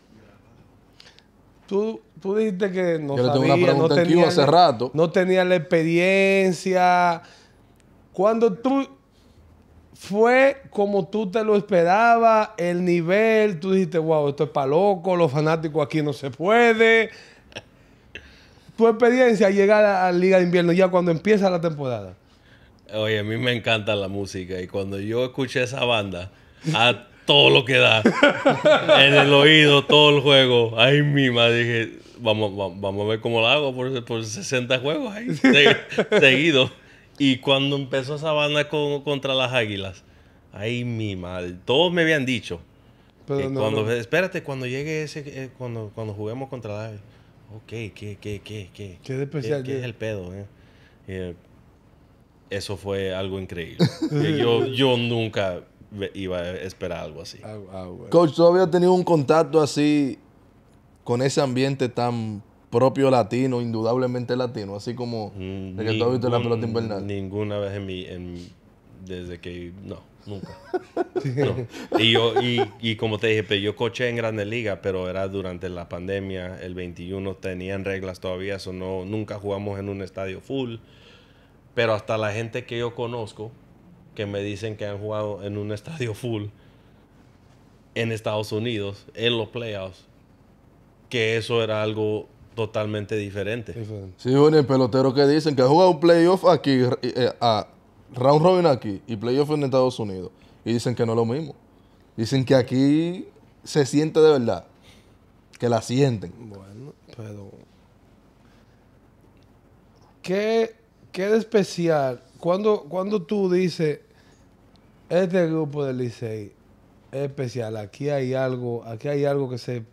Tú, tú, dijiste que no sabía, no tenía, hace rato. no tenía la experiencia. Cuando tú fue como tú te lo esperabas, el nivel, tú dijiste, wow, esto es para loco, los fanáticos aquí no se puede, tu experiencia llegar a, la Liga de Invierno ya cuando empieza la temporada? Oye, a mí me encanta la música y cuando yo escuché esa banda, a todo lo que da, [laughs] en el oído, todo el juego, ahí misma dije, vamos, vamos, a ver cómo lo hago por, por 60 juegos ahí, [laughs] seguido. Y cuando empezó esa banda contra las águilas, ahí mi madre, todos me habían dicho, Pero cuando, espérate, cuando llegue ese, eh, cuando, cuando juguemos contra las ok, ¿qué, qué, qué, qué? ¿Qué es especial? ¿Qué, es el pedo? Eh. eh? eso fue algo increíble. [laughs] Eh, yo, yo nunca iba a esperar algo así. Ah, ah, Coach, ¿tú habías tenido un contacto así con ese ambiente tan propio latino, indudablemente latino, así como de que tú has visto la pelota invernal? Ninguna vez en mi... desde que... No. Nunca. [laughs] Y, yo, y, como te dije, pero yo coché en Grandes Ligas, pero era durante la pandemia, el 21 tenían reglas todavía, eso no, nunca jugamos en un estadio full. Pero hasta la gente que yo conozco, que me dicen que han jugado en un estadio full en Estados Unidos, en los playoffs, que eso era algo totalmente diferente. Sí, bueno, el pelotero que dicen que ha jugado un playoff aquí, eh, a, round robin aquí y playoff en Estados Unidos. Y dicen que no es lo mismo. Dicen que aquí se siente de verdad. Que la sienten. Bueno, pero. ¿Qué, qué de especial? Cuando, cuando tú dices, este grupo del Licey es especial, aquí hay algo, aquí hay algo que se.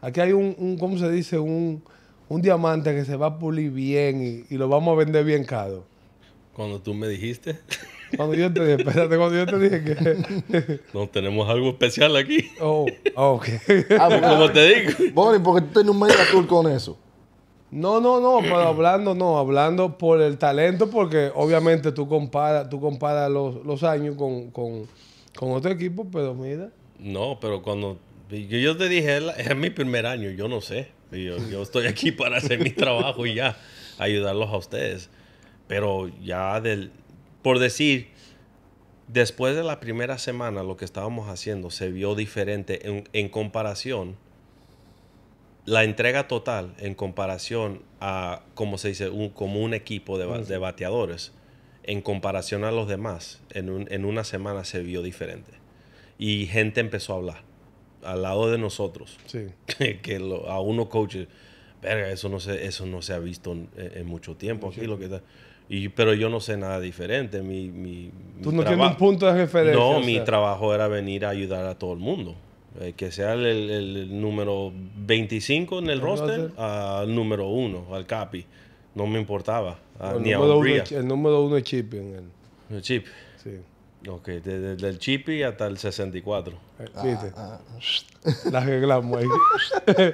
Aquí hay un, un ¿cómo se dice? Un, un diamante que se va a pulir bien y, y lo vamos a vender bien caro. Cuando tú me dijiste. Cuando yo te dije, espérate, cuando yo te dije que. [laughs] No, tenemos algo especial aquí. Oh, ah, ok. Ah, Como te digo. Bonnie, porque tú tienes un mega tour con eso. No, no, no, pero hablando, no, hablando por el talento, porque obviamente tú comparas tú compara los, años con, otro equipo, pero mira. No, pero cuando yo, te dije, es mi primer año, yo no sé. Yo, yo estoy aquí para hacer mi trabajo y ya, ayudarlos a ustedes. Pero ya del, por decir, después de la primera semana lo que estábamos haciendo se vio diferente en, comparación, la entrega total en comparación a, como se dice, un, como un equipo de, bateadores, en comparación a los demás, en, en una semana se vio diferente. Y gente empezó a hablar al lado de nosotros. [laughs] Que, a uno coaches, verga, eso no se, eso no se ha visto en, mucho tiempo aquí. Lo que y, pero yo no sé nada diferente. Mi, mi, Tú no tienes un punto de referencia. No, mi trabajo era venir a ayudar a todo el mundo. Eh, que sea el, número 25 en el, roster al número 1, al capi. No me importaba. uno, el número 1 es Chip. En el... el Chip. Sí. Ok, desde el Chippy hasta el 64. Eh, ¿Viste? Ah, ah, ah. La arreglamos ahí.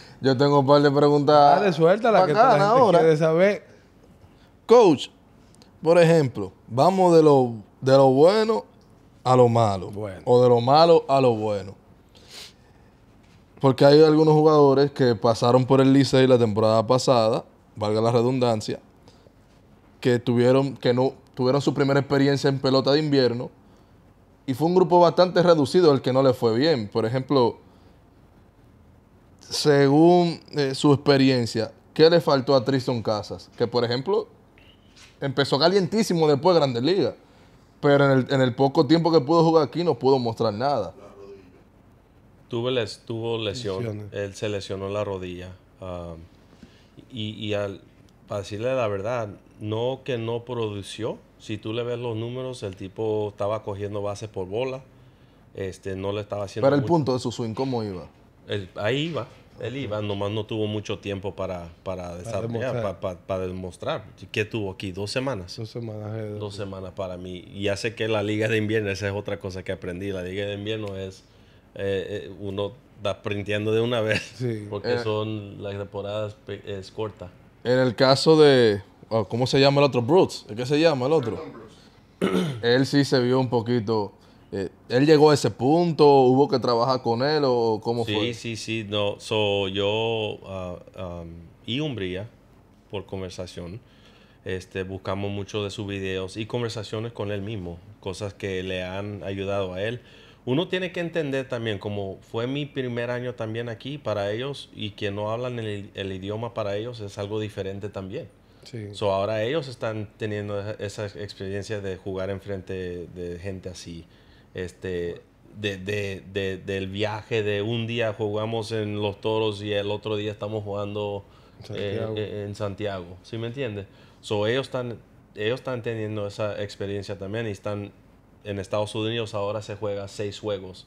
[laughs] Yo tengo un par de preguntas. Dale, suéltala que la gente ahora. quiere saber. Coach, por ejemplo, vamos de lo, de lo bueno a lo malo. O de lo malo a lo bueno. Porque hay algunos jugadores que pasaron por el Licey la temporada pasada, valga la redundancia, que tuvieron, que no, tuvieron su primera experiencia en pelota de invierno. Y fue un grupo bastante reducido el que no le fue bien. Por ejemplo, según eh, su experiencia, ¿qué le faltó a Tristan Casas? Que por ejemplo empezó calientísimo después de Grandes Liga, Pero en el, poco tiempo que pudo jugar aquí no pudo mostrar nada. Tuvo, les, tuvo lesión. Lesiones. Él se lesionó la rodilla. Um, y, al, para decirle la verdad, no que no produció. Si tú le ves los números, el tipo estaba cogiendo bases por bola. Este, no le estaba haciendo. Pero el punto de su swing, ¿cómo iba? ahí iba. Él iba, nomás no tuvo mucho tiempo para, demostrar. ¿Qué tuvo aquí? ¿Dos semanas? Dos semanas. semanas para mí. Y ya sé que la Liga de Invierno, esa es otra cosa que aprendí. La Liga de Invierno es, eh, eh, uno está printeando de una vez, [laughs] porque eh. son, las temporadas es corta. En el caso de, oh, ¿cómo se llama el otro? el ¿Qué se llama el otro? Él sí se vio un poquito eh, ¿Él llegó a ese punto? ¿Hubo que trabajar con él o cómo fue? Sí, sí, sí. No, yo uh, um, y Umbría, por conversación, este, buscamos muchos de sus videos y conversaciones con él mismo, cosas que le han ayudado a él. Uno tiene que entender también, como fue mi primer año también aquí para ellos y que no hablan el, idioma para ellos es algo diferente también. Sí. So, ahora ellos están teniendo esa, experiencia de jugar enfrente de gente así este, de, de, del viaje de un día jugamos en Los Toros y el otro día estamos jugando eh, eh, en Santiago. ¿Sí me entiendes? So, ellos están, ellos están teniendo esa experiencia también y están en Estados Unidos ahora se juega seis juegos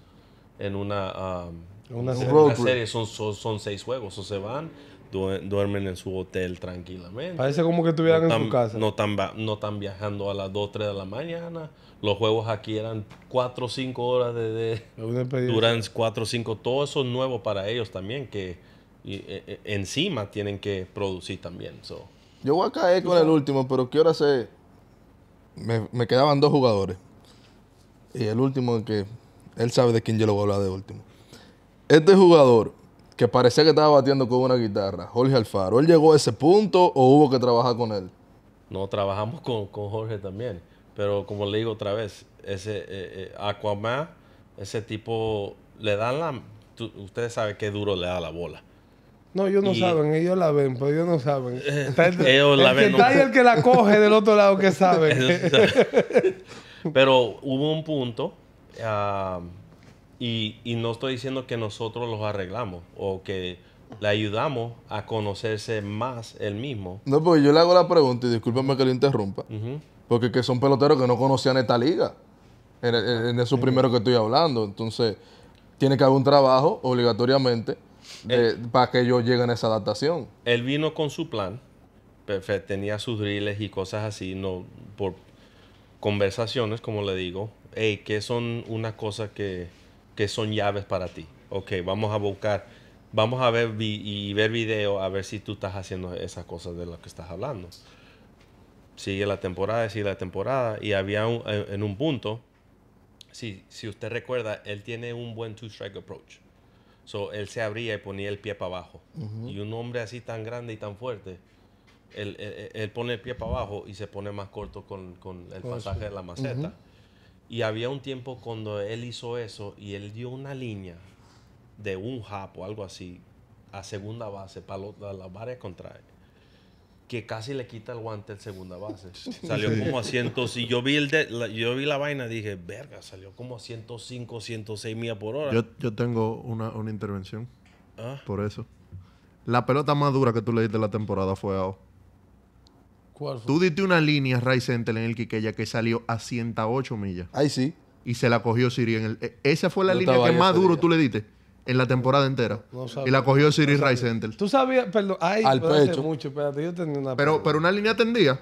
en una, um, serie. Son, son, seis juegos. O se van, duermen en su hotel tranquilamente. Parece como que estuvieran no en su casa. No están no viajando a las 2, 3 de la mañana. Los juegos aquí eran 4 o 5 horas de, de durante 4 o 5. Todo eso es nuevo para ellos también, que e, e, encima tienen que producir también. Yo voy a caer con el último, pero ¿qué hora se...? Me, quedaban dos jugadores. Y el último que... Él sabe de quién yo lo voy a hablar de último. Este jugador que parecía que estaba batiendo con una guitarra, Jorge Alfaro, ¿él llegó a ese punto o hubo que trabajar con él? No, trabajamos con, con Jorge también. Pero como le digo otra vez, ese eh, eh ese tipo, le dan la... ustedes saben qué duro le da la bola. No, ellos no saben, ellos la ven, pero ellos no saben. [laughs] el, ellos la que ven, el que la coge del otro lado que sabe. [laughs] pero hubo un punto, ah, y, no estoy diciendo que nosotros los arreglamos o que le ayudamos a conocerse más el mismo. No, porque yo le hago la pregunta, y discúlpame que lo interrumpa. Porque que son peloteros que no conocían esta liga. En, eso primero que estoy hablando. Entonces, tiene que haber un trabajo obligatoriamente para que ellos lleguen a esa adaptación. Él vino con su plan. tenía sus drills y cosas así, no por conversaciones, como le digo. Hey, ¿qué son unas cosas que, son llaves para ti? Ok, vamos a buscar vamos a ver y ver video a ver si tú estás haciendo esas cosas de las que estás hablando sigue la temporada sigue la temporada. Y había un, en un punto, si, si usted recuerda, él tiene un buen two-strike approach. So, él se abría y ponía el pie para abajo. Y un hombre así tan grande y tan fuerte, él, pone el pie para abajo y se pone más corto con, el pasaje de la maceta. Y había un tiempo cuando él hizo eso y él dio una línea de un japo, algo así, a segunda base para las varias contrae que casi le quita el guante en segunda base. [laughs] Salió como a 100 y yo vi el la, yo vi la vaina dije, "Verga, salió como a 105, 106 millas por hora." Yo, tengo una, intervención. Ah. Por eso. La pelota más dura que tú le diste la temporada fue a ¿Cuál Tú diste una línea Ray Center en el Quiqueya que salió a 108 millas. Ahí sí. Y se la cogió Siri en el, e, esa fue la línea que más duro tú le diste en la temporada entera. y la cogió Siri Rice Rice Center. Tú sabías, perdón, ay, al pecho. yo tenía una Pero, pero una línea tendía.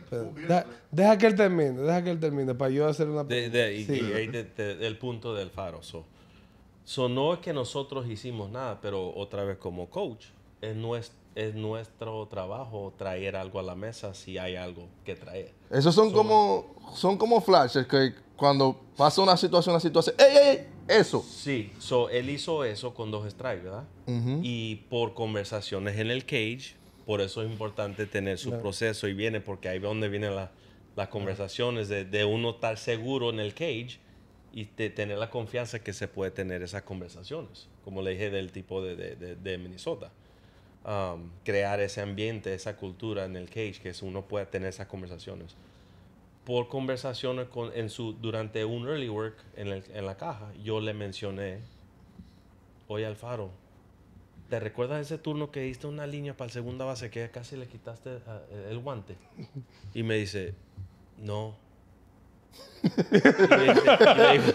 Deja, que él termine, deja que él termine para yo hacer una de, el punto del faro. So. no es que nosotros hicimos nada, pero otra vez como coach, es nuestro es nuestro trabajo traer algo a la mesa si hay algo que traer. Esos son como son como flashes que cuando pasa una situación, una situación, ¡ey, ey, ey! Eso. Sí, él hizo eso con dos strikes, ¿verdad? Y por conversaciones en el cage, por eso es importante tener su proceso y viene, porque ahí es donde vienen las conversaciones de, uno estar seguro en el cage y tener la confianza que se puede tener esas conversaciones, como le dije del tipo de, Minnesota. Um, crear ese ambiente, esa cultura en el cage, que uno pueda tener esas conversaciones por conversaciones con, en su, durante un early work en, en la caja, yo le mencioné, oye Alfaro, ¿te recuerdas ese turno que diste una línea para el segunda base que casi le quitaste eh, eh, el guante? Y me dice, no.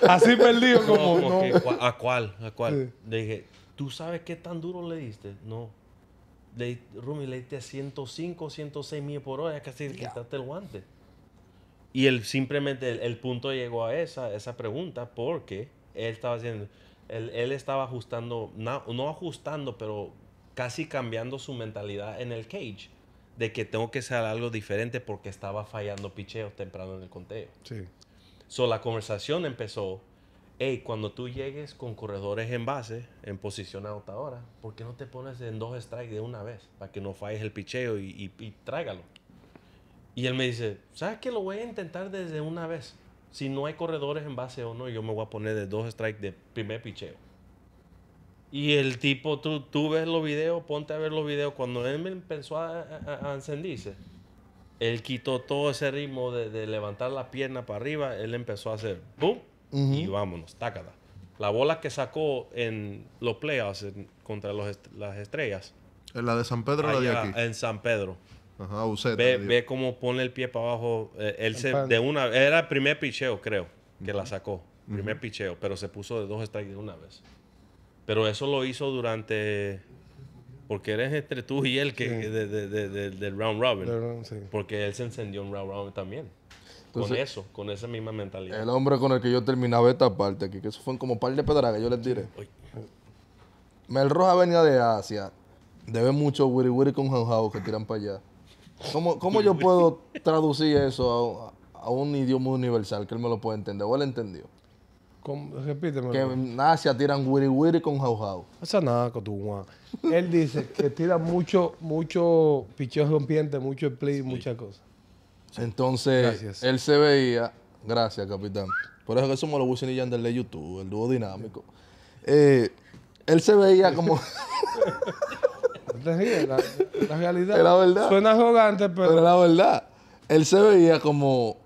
Así perdido como... ¿A cuál? ¿A cuál? Le dije, ¿tú sabes qué tan duro le diste? No. Le, Rumi, le diste 105, 106 mil por hora, casi le quitaste el guante. Y él simplemente, el, punto llegó a esa, esa pregunta porque él estaba haciendo, él, estaba ajustando, no, ajustando, pero casi cambiando su mentalidad en el cage, de que tengo que hacer algo diferente porque estaba fallando picheo temprano en el conteo. Sí. So la conversación empezó, hey, cuando tú llegues con corredores en base, en posición anotadora, ¿por qué no te pones en dos strikes de una vez? Para que no falles el picheo y, y, y tráigalo. Y él me dice, ¿sabes qué? Lo voy a intentar desde una vez. Si no hay corredores en base o no, yo me voy a poner de dos strikes de primer picheo. Y el tipo, tú, tú ves los videos, ponte a ver los videos. Cuando él empezó a, encendirse, él quitó todo ese ritmo de, levantar la pierna para arriba. Él empezó a hacer boom y vámonos, tácata. La bola que sacó en los playoffs contra las estrellas. ¿En la de San Pedro o la de aquí? En San Pedro. Ajá, ve, ve, cómo pone el pie para abajo. Eh, él se, de una, era el primer picheo, creo, que la sacó. Primer picheo, pero se puso de dos strikes de una vez. Pero eso lo hizo durante. Porque eres entre tú y él que, de, del round robin. Porque él se encendió en round robin también. con eso, con esa misma mentalidad. El hombre con el que yo terminaba esta parte que eso fue como par de pedragas yo les diré. Mel Roja venía de Asia. Debe mucho wiri wiri con que tiran para allá. ¿Cómo, yo puedo traducir eso a, un idioma universal que él me lo pueda entender? ¿O él entendió? Repíteme. Que en Asia tiran wiri wiri con jau jau. Esa nada, Cotugua. Él dice que tira mucho, mucho rompiente, mucho split, muchas cosas. Entonces, él se veía. Gracias, capitán. Por eso que somos los Wisin y Yandel de YouTube, el dúo dinámico. Eh, él se veía como. [laughs] te la, realidad. Suena arrogante, pero... Pero la verdad. Él se veía como,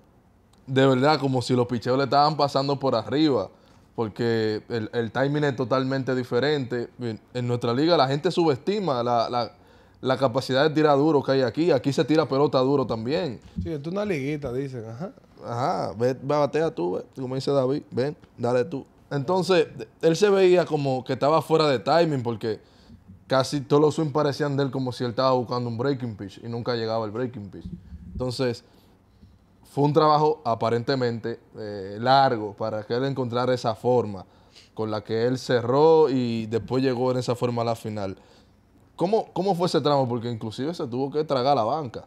de verdad, como si los picheos le estaban pasando por arriba. Porque el, timing es totalmente diferente. En nuestra liga la gente subestima la, capacidad de tirar duro que hay aquí. Aquí se tira pelota duro también. Sí, esto es una liguita, dicen. Ajá. Ajá, ve, batea tú, como dice David. Ven, dale tú. Entonces, él se veía como que estaba fuera de timing porque casi todos los swings parecían de él como si él estaba buscando un breaking pitch y nunca llegaba el breaking pitch. Entonces, fue un trabajo aparentemente eh, largo para que él encontrara esa forma con la que él cerró y después llegó en esa forma a la final. ¿Cómo, fue ese tramo? Porque inclusive se tuvo que tragar la banca.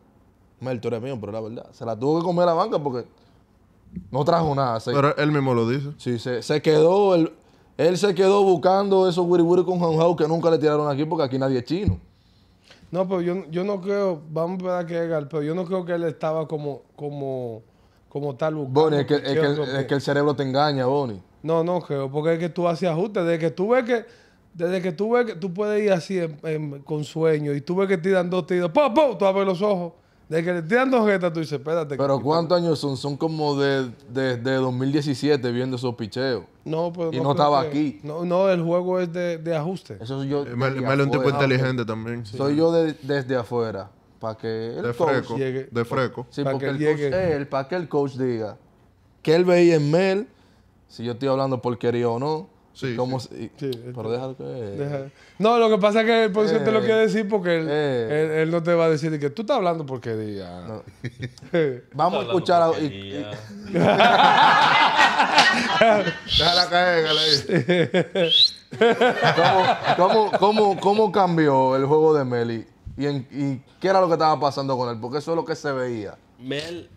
Mel, tú mío, pero la verdad, se la tuvo que comer la banca porque no trajo nada. pero él mismo lo dice. Sí, se quedó... el él se quedó buscando esos wiri con Hao que nunca le tiraron aquí porque aquí nadie es chino. No, pero yo, yo no creo, vamos a ver que pero yo no creo que él estaba como, como, como tal buscando. Bonnie, es que, que, el cerebro te engaña, Bonnie. No, no creo, porque es que tú haces ajustes, desde que tú ves que, desde que tú ves que tú puedes ir así con sueño y tú ves que te dan dos tiros, ¡pum, pum! Tú abres los ojos. De que le tiran dos jetas, tú dices, espérate. Pero ¿cuántos años son? Son como desde de, de 2017 viendo esos picheos. No, pues y no, estaba aquí. No, no, el juego es de, de ajuste. Eso soy yo. Eh, Melo un tipo inteligente también. Soy yo desde afuera. Para que de freco, De freco. Sí, porque el para que el coach diga que él veía en Mel, si yo estoy hablando porquería o no, Sí, pero déjalo que. No, lo que pasa es que el te lo eh, quiere decir porque eh. él, no te va a decir que tú estás hablando porque diga [laughs] Vamos a escuchar a. [laughs] Déjala caer, ¿Cómo, cómo, cómo, cambió el juego de Meli? ¿Y, ¿Y qué era lo que estaba pasando con él? Porque eso es lo que se veía. Mel,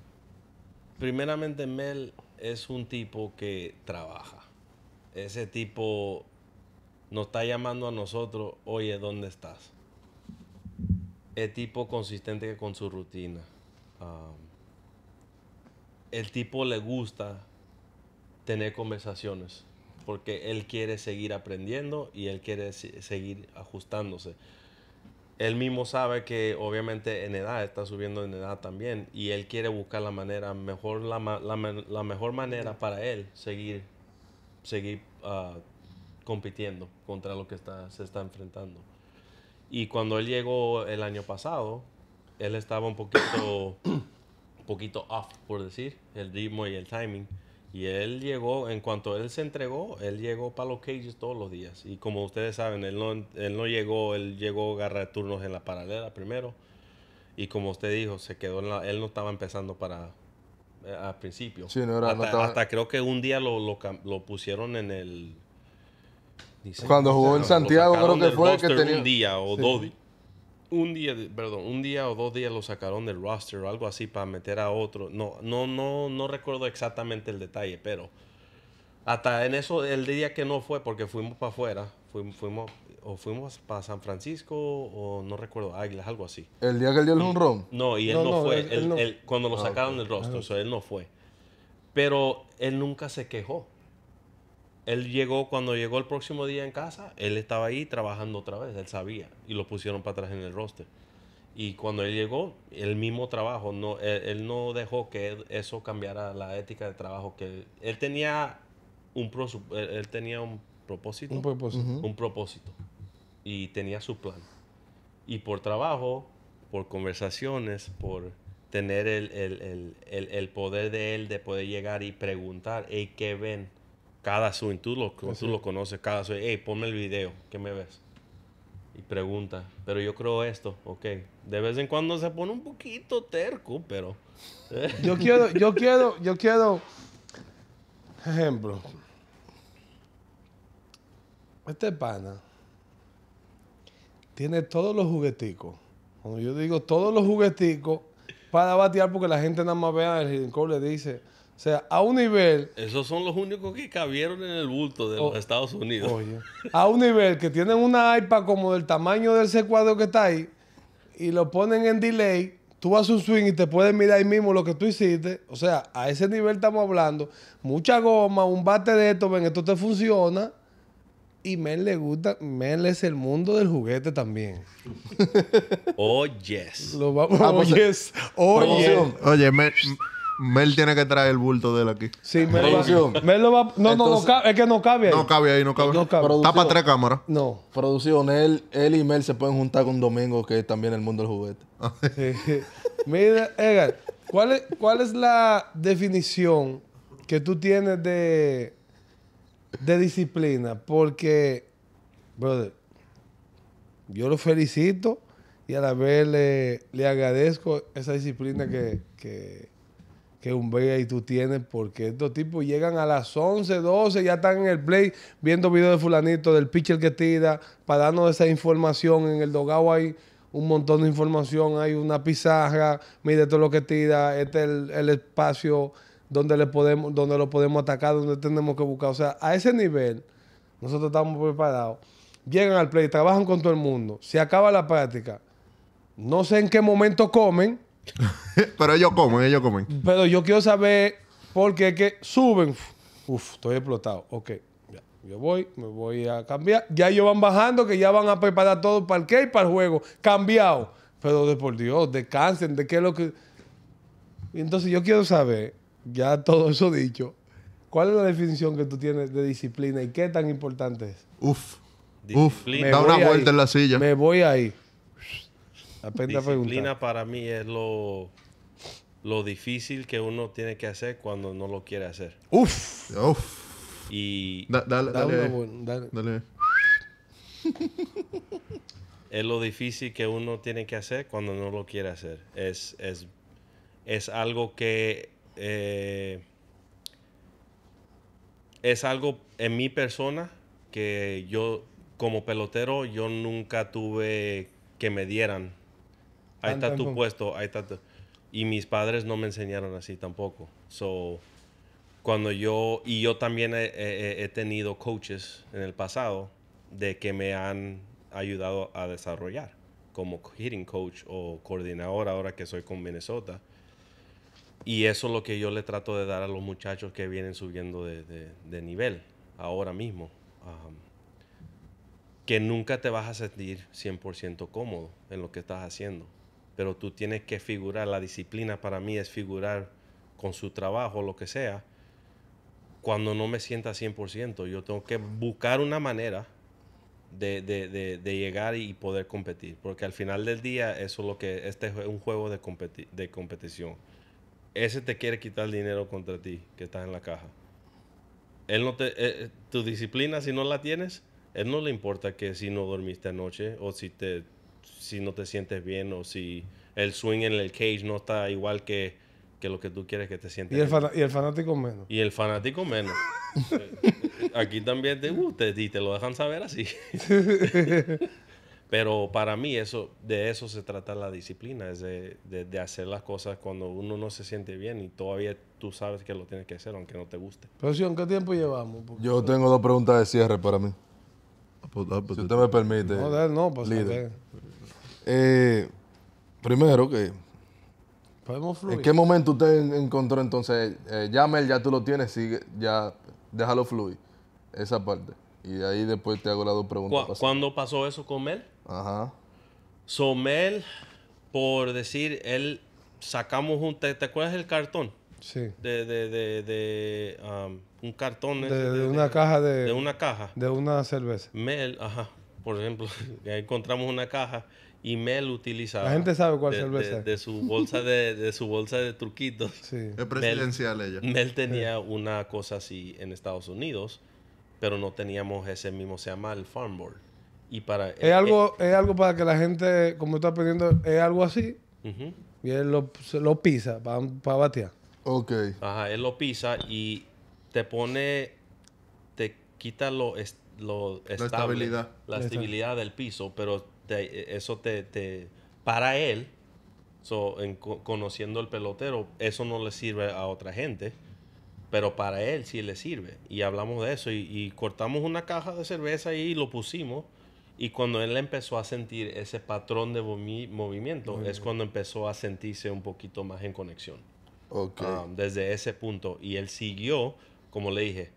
primeramente, Mel es un tipo que trabaja ese tipo nos está llamando a nosotros, oye, ¿dónde estás? El tipo consistente con su rutina. el tipo le gusta tener conversaciones porque él quiere seguir aprendiendo y él quiere seguir ajustándose. Él mismo sabe que obviamente en edad está subiendo en edad también y él quiere buscar la manera mejor la mejor manera para él seguir seguir compitiendo contra lo que está, se está enfrentando. Y cuando él llegó el año pasado, él estaba un poquito, un [coughs] poquito off, por decir, el ritmo y el timing. Y él llegó, en cuanto él se entregó, él llegó para los cages todos los días. Y como ustedes saben, él no, él no llegó, él llegó a agarrar turnos en la paralela primero. Y como usted dijo, se quedó él no estaba empezando para, eh, al principio. hasta, creo que un día lo, lo, lo pusieron en el... Cuando jugó en Santiago creo que fue que tenía... Un día o dos un día, perdón, un día o dos días lo sacaron del roster o algo así para meter a otro. No, no, no, no recuerdo exactamente el detalle, pero hasta en eso, el día que no fue, porque fuimos para afuera, fuimos o fuimos para San Francisco o no recuerdo, Águilas, algo así. ¿El día que él dio el honrón? No, y él no, fue. cuando lo ah, sacaron del roster rostro, ah, él no fue. Pero él nunca se quejó. Él llegó, cuando llegó el próximo día en casa, él estaba ahí trabajando otra vez, él sabía, y lo pusieron para atrás en el roster. Y cuando él llegó, el mismo trabajo, no, él, no dejó que eso cambiara la ética de trabajo que él, tenía un él, tenía un propósito. Un propósito. Un propósito y tenía su plan. Y por trabajo, por conversaciones, por tener el, poder de él de poder llegar y preguntar, ¿qué ven? Cada swing, tú lo, tú lo conoces, cada swing, hey, ponme el video, ¿qué me ves? Y pregunta, pero yo creo esto, ok. De vez en cuando se pone un poquito terco, pero... [laughs] Yo quiero, yo quiero, yo quiero... Ejemplo. Este pana tiene todos los jugueticos. Cuando yo digo todos los jugueticos para batear, porque la gente nada más vea el rincón le dice. O sea, a un nivel. Esos son los únicos que cabieron en el bulto de los oh, Estados Unidos. Oye. A un nivel que tienen una iPad como del tamaño del c que está ahí y lo ponen en delay. Tú haces un swing y te puedes mirar ahí mismo lo que tú hiciste. O sea, a ese nivel estamos hablando. Mucha goma, un bate de esto, ven, esto te funciona. Y Mel le gusta, Mel es el mundo del juguete también. [laughs] Oh, ah, pues yes. oh, yes. Oye, Mel, tiene que traer el bulto de él aquí. Sí, Mel, Mel lo va. No, no, no es que no cabe ahí. No cabe ahí, no cabe. Está para tres cámaras. No. Producción, él, él y Mel se pueden juntar con Domingo, que es también el mundo del juguete. Ah. Mira, Edgar, ¿cuál es la definición que tú tienes de de disciplina, porque, brother, yo lo felicito y a la vez le, agradezco esa disciplina que, que, que y tú tienes, porque estos tipos llegan a las 11, 12, ya están en el play viendo videos de fulanito, del pitcher que tira, para darnos esa información. En el Dogao hay un montón de información, hay una pizarra, mire todo lo que tira, este es el espacio donde, le podemos, lo podemos atacar, donde tenemos que buscar. O sea, a ese nivel, nosotros estamos preparados. Llegan al play, trabajan con todo el mundo, se acaba la práctica. No sé en qué momento comen. [laughs] pero ellos comen, ellos comen. Pero yo quiero saber por qué que suben. Uf, estoy explotado. Ok, ya. Yo voy, me voy a cambiar. Ya ellos van bajando, que ya van a preparar todo para el qué y para el juego. Cambiado. Pero de por Dios, descansen, de qué es lo que... ...y Entonces yo quiero saber ya todo eso dicho, ¿cuál es la definición que tú tienes de disciplina y qué tan importante es? Uf, da una vuelta en la silla. Me voy ahí. disciplina para mí es lo, lo difícil que uno tiene que hacer cuando no lo quiere hacer. Uf, uf. Y dale, dale, dale. dale. [laughs] es lo difícil que uno tiene que hacer cuando no lo quiere hacer. Es, es, es algo que eh, es algo en mi persona que yo, como pelotero, yo nunca tuve que me dieran. Ahí está tu puesto, ahí está Y mis padres no me enseñaron así tampoco. So, cuando yo... Y yo también he, he tenido coaches en el pasado de que me han ayudado a desarrollar como hitting coach o coordinador ahora que soy con Minnesota. Y eso es lo que yo le trato de dar a los muchachos que vienen subiendo de, nivel ahora mismo. que nunca te vas a sentir 100% cómodo en lo que estás haciendo. Pero tú tienes que figurar, la disciplina para mí es figurar con su trabajo, lo que sea. Cuando no me sienta 100%, yo tengo que buscar una manera de, llegar y poder competir. Porque al final del día, eso es lo que, este es un juego de competición ese te quiere quitar el dinero contra ti que estás en la caja. Él no te, eh, eh, tu disciplina, si no la tienes, él no le importa que si no dormiste anoche o si, te, si no te sientes bien o si el swing en el cage no está igual que, lo que tú quieres que te sientas. Y y el fanático menos. Y el fanático menos. [laughs] Aquí también te gusta uh, y te lo dejan saber así. [laughs] Pero para mí eso, de eso se trata la disciplina, es de, hacer las cosas cuando uno no se siente bien y todavía tú sabes que lo tienes que hacer, aunque no te guste. Pero si, ¿qué tiempo llevamos? Yo tengo dos preguntas de cierre para mí. Pues, ah, pues, si usted me permite. No, no, pues eh, primero que... ¿En qué momento usted encontró entonces, eh, ya ya tú lo tienes, sigue, ya déjalo fluir, esa parte? Y de ahí después te hago las dos preguntas. ¿Cuándo pasó eso con él Ajá. So, Mel, por decir, él sacamos un. ¿Te, te acuerdas del cartón? Sí. De, um, un cartón. De, una caja de. una caja. De una cerveza. Mel, ajá. Por ejemplo, [laughs] encontramos una caja y Mel utilizaba. La gente sabe cuál cerveza. De, de, su bolsa de, de, su bolsa de truquitos. Sí. Es presidencial ella. Mel tenía una cosa así en Estados Unidos, pero no teníamos ese mismo, se llama el Farm Board es, algo, es algo para que la gente, como está pidiendo, es algo así. Y él lo, lo pisa para batear. Ok. Ajá, él lo pisa y te pone, te quita lo, la estabilidad. La estabilidad del piso, pero eso te, para él, conociendo el pelotero, eso no le sirve a otra gente pero para él sí le sirve. Y hablamos de eso y, y, cortamos una caja de cerveza y lo pusimos y cuando él empezó a sentir ese patrón de movimiento, es cuando empezó a sentirse un poquito más en conexión. Ah, desde ese punto. Y él siguió, como le dije,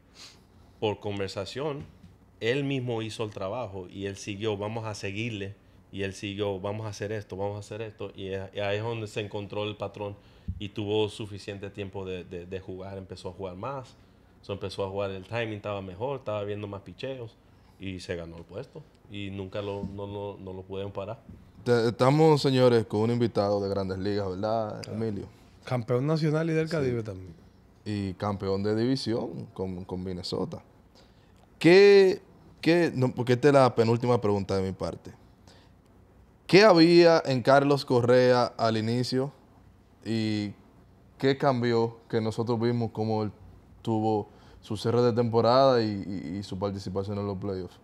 por conversación, él mismo hizo el trabajo y él siguió, vamos a seguirle. Y él siguió, vamos a hacer esto, vamos a hacer esto. Y, ahí es donde se encontró el patrón y tuvo suficiente tiempo de, de, jugar. Empezó a jugar más. So, empezó a jugar el timing, estaba mejor, estaba viendo más picheos y se ganó el puesto y nunca lo, no, lo pueden parar. Estamos, señores, con un invitado de grandes ligas, ¿verdad, Emilio? Campeón nacional y del Caribe también. Y campeón de división con, Minnesota. ¿Qué, qué porque esta es la penúltima pregunta de mi parte. ¿Qué había en Carlos Correa al inicio y qué cambió que nosotros vimos cómo él tuvo su cierre de temporada y su participación en los playoffs?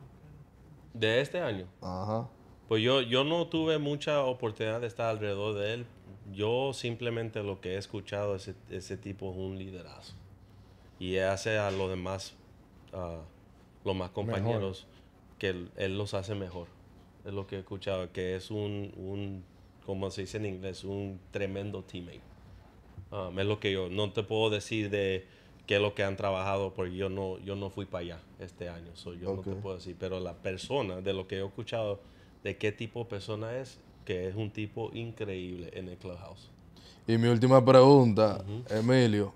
¿De este año? Ajá. Pues yo, yo no tuve mucha oportunidad de estar alrededor de él. Yo simplemente lo que he escuchado, ese, ese tipo es un liderazgo. Y hace a los demás, ah, los más compañeros, que él, los hace mejor. Es lo que he escuchado, que es un, como se dice en inglés, un tremendo teammate. Ah, es lo que yo, no te puedo decir de qué es lo que han trabajado, porque yo no, yo no fui para allá este año, soy yo no te puedo decir, pero la persona, de lo que he escuchado, de qué tipo de persona es, que es un tipo increíble en el clubhouse. Y mi última pregunta, Emilio.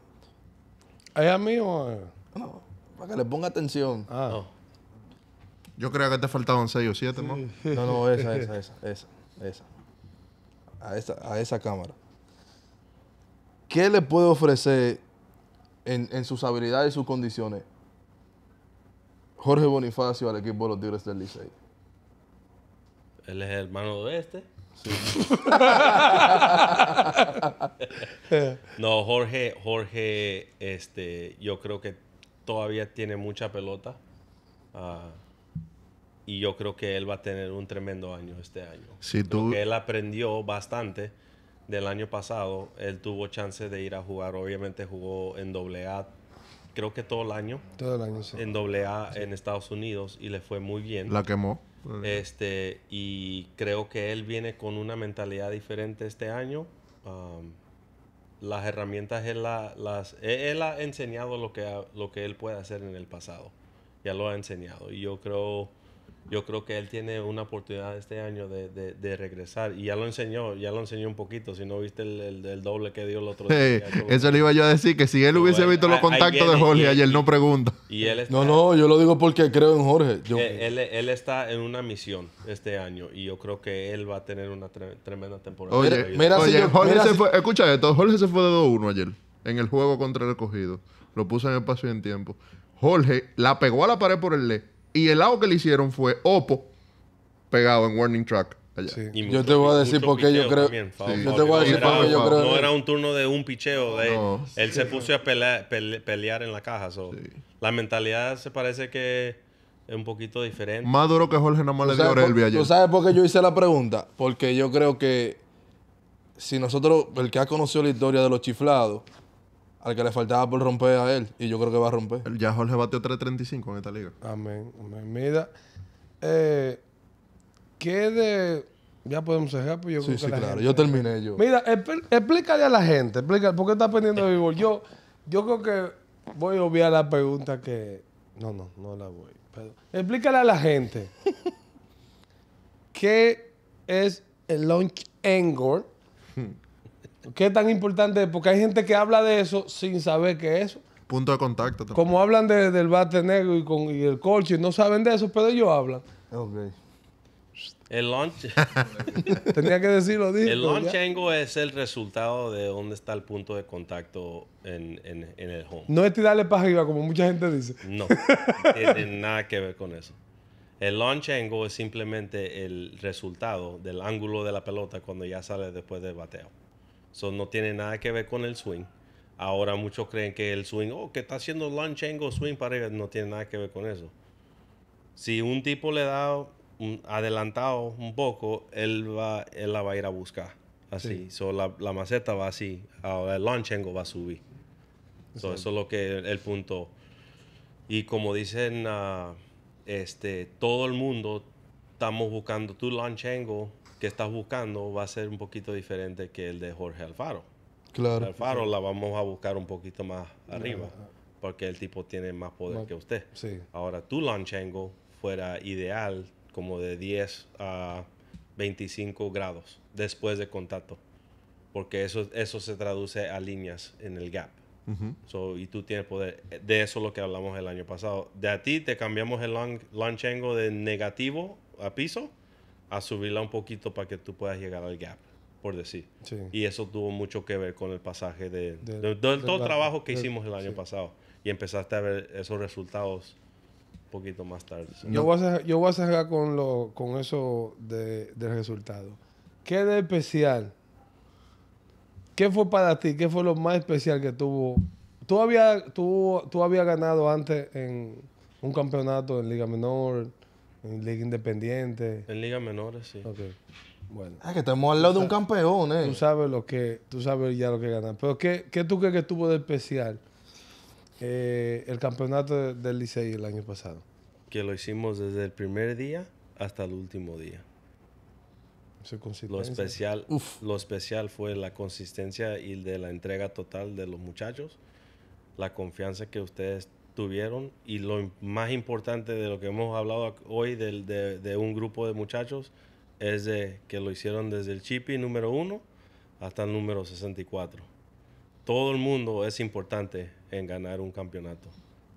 ¿Es a para que le ponga atención. Ah. Yo creo que te faltaban seis o siete ¿no? No, no, [laughs] esa, esa, esa, esa, A esa, a esa cámara. ¿Qué le puedo ofrecer en, en sus habilidades y sus condiciones, Jorge Bonifacio al equipo de los Tigres del Licey. Él es el hermano de este. [laughs] no, Jorge, Jorge, este, yo creo que todavía tiene mucha pelota. Ah, y yo creo que él va a tener un tremendo año este año. porque él aprendió bastante del año pasado, él tuvo chance de ir a jugar. Obviamente jugó en doble A creo que todo el año. Todo el año, sí. En doble A en Estados Unidos y le fue muy bien. La quemó. Este, y creo que él viene con una mentalidad diferente este año. Um, las herramientas él, la, las, e-, él, ha enseñado lo que, lo que él puede hacer en el pasado. Ya lo ha enseñado. Y yo creo yo creo que él tiene una oportunidad este año de, regresar. Y ya lo enseñó, ya lo enseñó un poquito. Si no viste el, doble que dio el otro día. eso le iba yo a decir, que si él hubiese visto los contactos de Jorge, ayer no pregunta. no, no, yo lo digo porque creo en Jorge. Eh, él, está en una misión este año y yo creo que él va a tener una tremenda temporada. Oye, mira, Jorge se fue, escucha esto, Jorge se fue de 2-1 ayer en el juego contra el recogido. Lo puso en espacio y en tiempo. Jorge la pegó a la pared por el le y el lado que le hicieron fue Opo pegado en Warning Track. Allá. yo te voy a decir por qué yo creo. Yo te voy a decir por qué yo creo. No era un turno de un picheo. él se puso a pelear en la caja. La mentalidad se parece que es un poquito diferente. Más duro que Jorge nada de le dio ¿Tú sabes por qué yo hice la pregunta? Porque yo creo que si nosotros, el que ha conocido la historia de los chiflados, al que le faltaba por romper a él. Y yo creo que va a romper. Ya Jorge bateó 3.35 en esta liga. Amén. amén. Mira, eh, ¿qué de...? Ya podemos cerrar, pues yo sí, creo que claro. Yo terminé yo. Mira, explícale a la gente, explícale, ¿por qué estás pendiente de béisbol? Yo, yo creo que voy a obviar la pregunta que... No, no, no la voy. Pero, explícale a la gente [laughs] qué es el launch angle ¿Qué tan importante? Porque hay gente que habla de eso sin saber qué es eso. Punto de contacto. También. Como hablan del bate negro y, con, y el coche, no saben de eso, pero ellos hablan. Okay. El launch. [laughs] Tenía que decirlo, dije, El launch angle es el resultado de dónde está el punto de contacto en, el home. No es tirarle para arriba, como mucha gente dice. [laughs] No, tiene nada que ver con eso. El launch angle es simplemente el resultado del ángulo de la pelota cuando ya sale después del bateo. So, no tiene nada que ver con el swing. Ahora muchos creen que el swing, oh, que está haciendo launch swing para no tiene nada que ver con eso. Si un tipo le da adelantado un poco, él, va, la va a ir a buscar. Así. la, maceta va así. Ahora el launch va a subir. eso es lo que el, punto. Y como dicen, ah, este, todo el mundo estamos buscando tu launch que estás buscando va a ser un poquito diferente que el de Jorge Alfaro. Claro. Alfaro la vamos a buscar un poquito más arriba, porque el tipo tiene más poder que usted. Sí. Ahora, tu launch angle fuera ideal como de 10 a 25 grados después de contacto, porque eso, eso se traduce a líneas en el gap. y tú tienes poder. De eso lo que hablamos el año pasado. De a ti te cambiamos el launch angle de negativo a piso a subirla un poquito para que tú puedas llegar al gap, por decir. Y eso tuvo mucho que ver con el pasaje de, todo el trabajo que hicimos el año pasado. Y empezaste a ver esos resultados un poquito más tarde. Yo, voy a, yo cerrar con, lo, con eso de resultado. ¿Qué de especial? ¿Qué fue para ti? ¿Qué fue lo más especial que tuvo? Tú había tú, tú habías ganado antes en un campeonato en Liga Menor en Liga Independiente. En Liga Menores, sí. Ok. Bueno. Es ah, que estamos al lado de un campeón, eh. Tú sabes lo que, tú sabes ya lo que ganan. Pero ¿qué, qué tú crees que tuvo de especial eh, el campeonato del Licey el año pasado? Que lo hicimos desde el primer día hasta el último día. Lo especial, lo especial fue la consistencia y de la entrega total de los muchachos, la confianza que ustedes tuvieron y lo más importante de lo que hemos hablado hoy de, un grupo de muchachos es de que lo hicieron desde el chipi número uno hasta el número 64. Todo el mundo es importante en ganar un campeonato.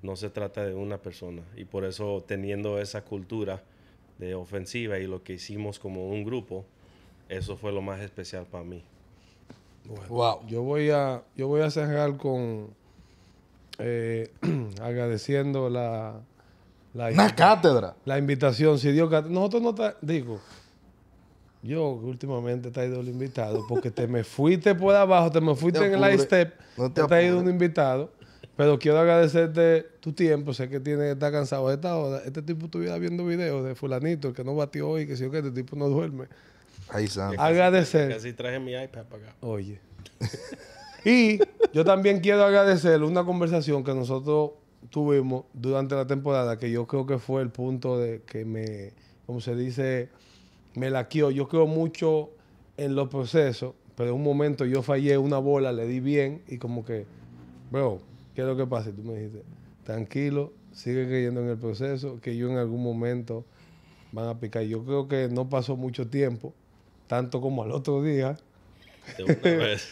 No se trata de una persona y por eso teniendo esa cultura de ofensiva y lo que hicimos como un grupo, eso fue lo más especial para mí. wow. Yo voy a yo voy a cerrar con eh, [clears throat] agradeciendo la, la... cátedra. La invitación, si dio Nosotros no... te digo, yo últimamente te he ido el invitado porque te me fuiste por abajo, te me fuiste en el step, te, he traído un invitado. Pero quiero agradecerte tu tiempo. Sé que tienes, está cansado de esta hora. Este tipo estuviera viendo videos de fulanito, que no batió hoy, que si que este tipo no duerme. Agradecer. Casi, casi traje mi iPad para acá. Oye. [laughs] Y yo también quiero agradecerle una conversación que nosotros tuvimos durante la temporada, que yo creo que fue el punto de que me, como se dice, me laqueó. Yo creo mucho en los procesos, pero en un momento yo fallé una bola, le di bien y como que, bro, ¿qué es lo que pasa? Y tú me dijiste, tranquilo, sigue creyendo en el proceso, que yo en algún momento van a picar. Yo creo que no pasó mucho tiempo, tanto como al otro día, [laughs]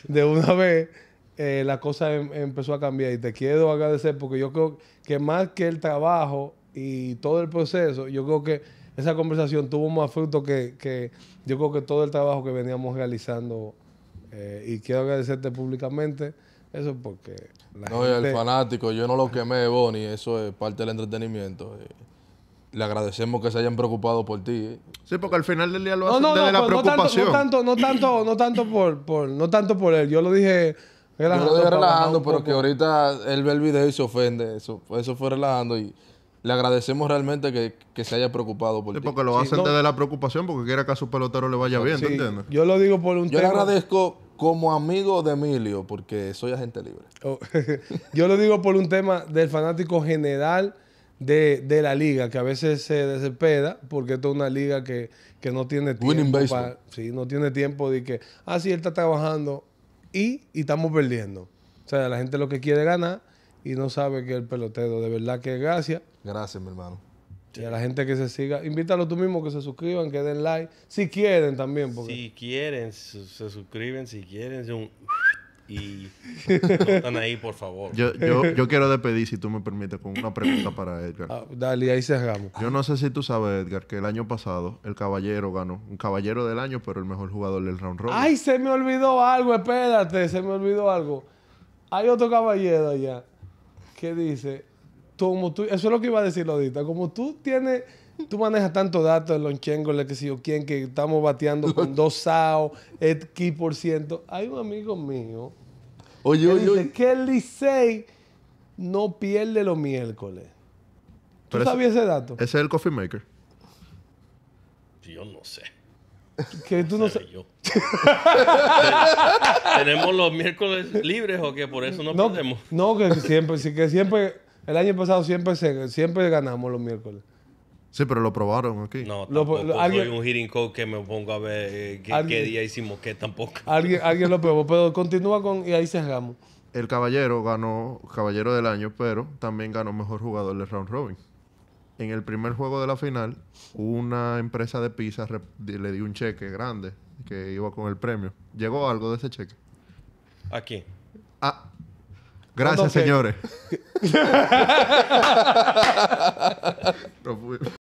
De una vez. de eh, una la cosa em, empezó a cambiar y te quiero agradecer porque yo creo que más que el trabajo y todo el proceso, yo creo que esa conversación tuvo más fruto que, yo creo que todo el trabajo que veníamos realizando eh, y quiero agradecerte públicamente eso porque la no, el fanático, yo no lo quemé, Bonnie, eso es parte del entretenimiento. Eh le agradecemos que se hayan preocupado por ti. ¿eh? Sí, porque al final del día lo hacen desde la pues preocupación. No tanto, no tanto, no tanto, por, por, no tanto por él. Yo lo dije relajando. relajando, pero que ahorita él ve el video y se ofende. Eso, eso fue relajando y le agradecemos realmente que, se haya preocupado por sí, ti. porque lo hacen desde la preocupación porque quiere que a su pelotero le vaya bien, entiendes? Yo lo digo por un Yo le agradezco como amigo de Emilio porque soy agente libre. Oh, [laughs] yo lo digo por un tema del fanático general de, la liga, que a veces se desespera, porque esto es una liga que, que no tiene tiempo. sí, no tiene tiempo de que, ah, sí, él está trabajando y, y, estamos perdiendo. O sea, la gente lo que quiere ganar y no sabe que el pelotero. De verdad que gracias. Gracias, mi hermano. Y a la gente que se siga, invítalo tú mismo que se suscriban, que den like, si quieren también. Porque... Si quieren, se suscriben, si quieren, un y están ahí, por favor. Yo, quiero despedir, si tú me permites, con una pregunta para Edgar. Ah, dale, ahí se hagamos Yo no sé si tú sabes, Edgar, que el año pasado el caballero ganó. Un caballero del año, pero el mejor jugador del round robin. ¡Ay, se me olvidó algo! Espérate, se me olvidó algo. Hay otro caballero allá que dice, como tú, eso es lo que iba a decir Lodita como tú tienes Tú manejas tanto datos, Lonchengo, le que si yo quién, que estamos bateando con [laughs] dos SAO, X por ciento. Hay un amigo mío oye, que dice que el Licey no pierde los miércoles. ¿Tú sabías ese, dato? Ese es el coffee maker. Yo no sé. Que tú no sabes. [laughs] ¿Tenemos los miércoles libres o que por eso no, perdemos? No, que siempre, sí, que siempre, el año pasado siempre, siempre ganamos los miércoles. Sí, pero lo probaron aquí. No, tampoco un hearing code que me pongo a ver eh, qué, día hicimos qué tampoco. Alguien, alguien lo probó, pero continúa con y ahí cerramos. El caballero ganó caballero del año, pero también ganó mejor jugador de round robin. En el primer juego de la final, una empresa de pizza le dio un cheque grande que iba con el premio. ¿Llegó algo de ese cheque? Aquí. Ah, gracias, señores. [laughs] no fui.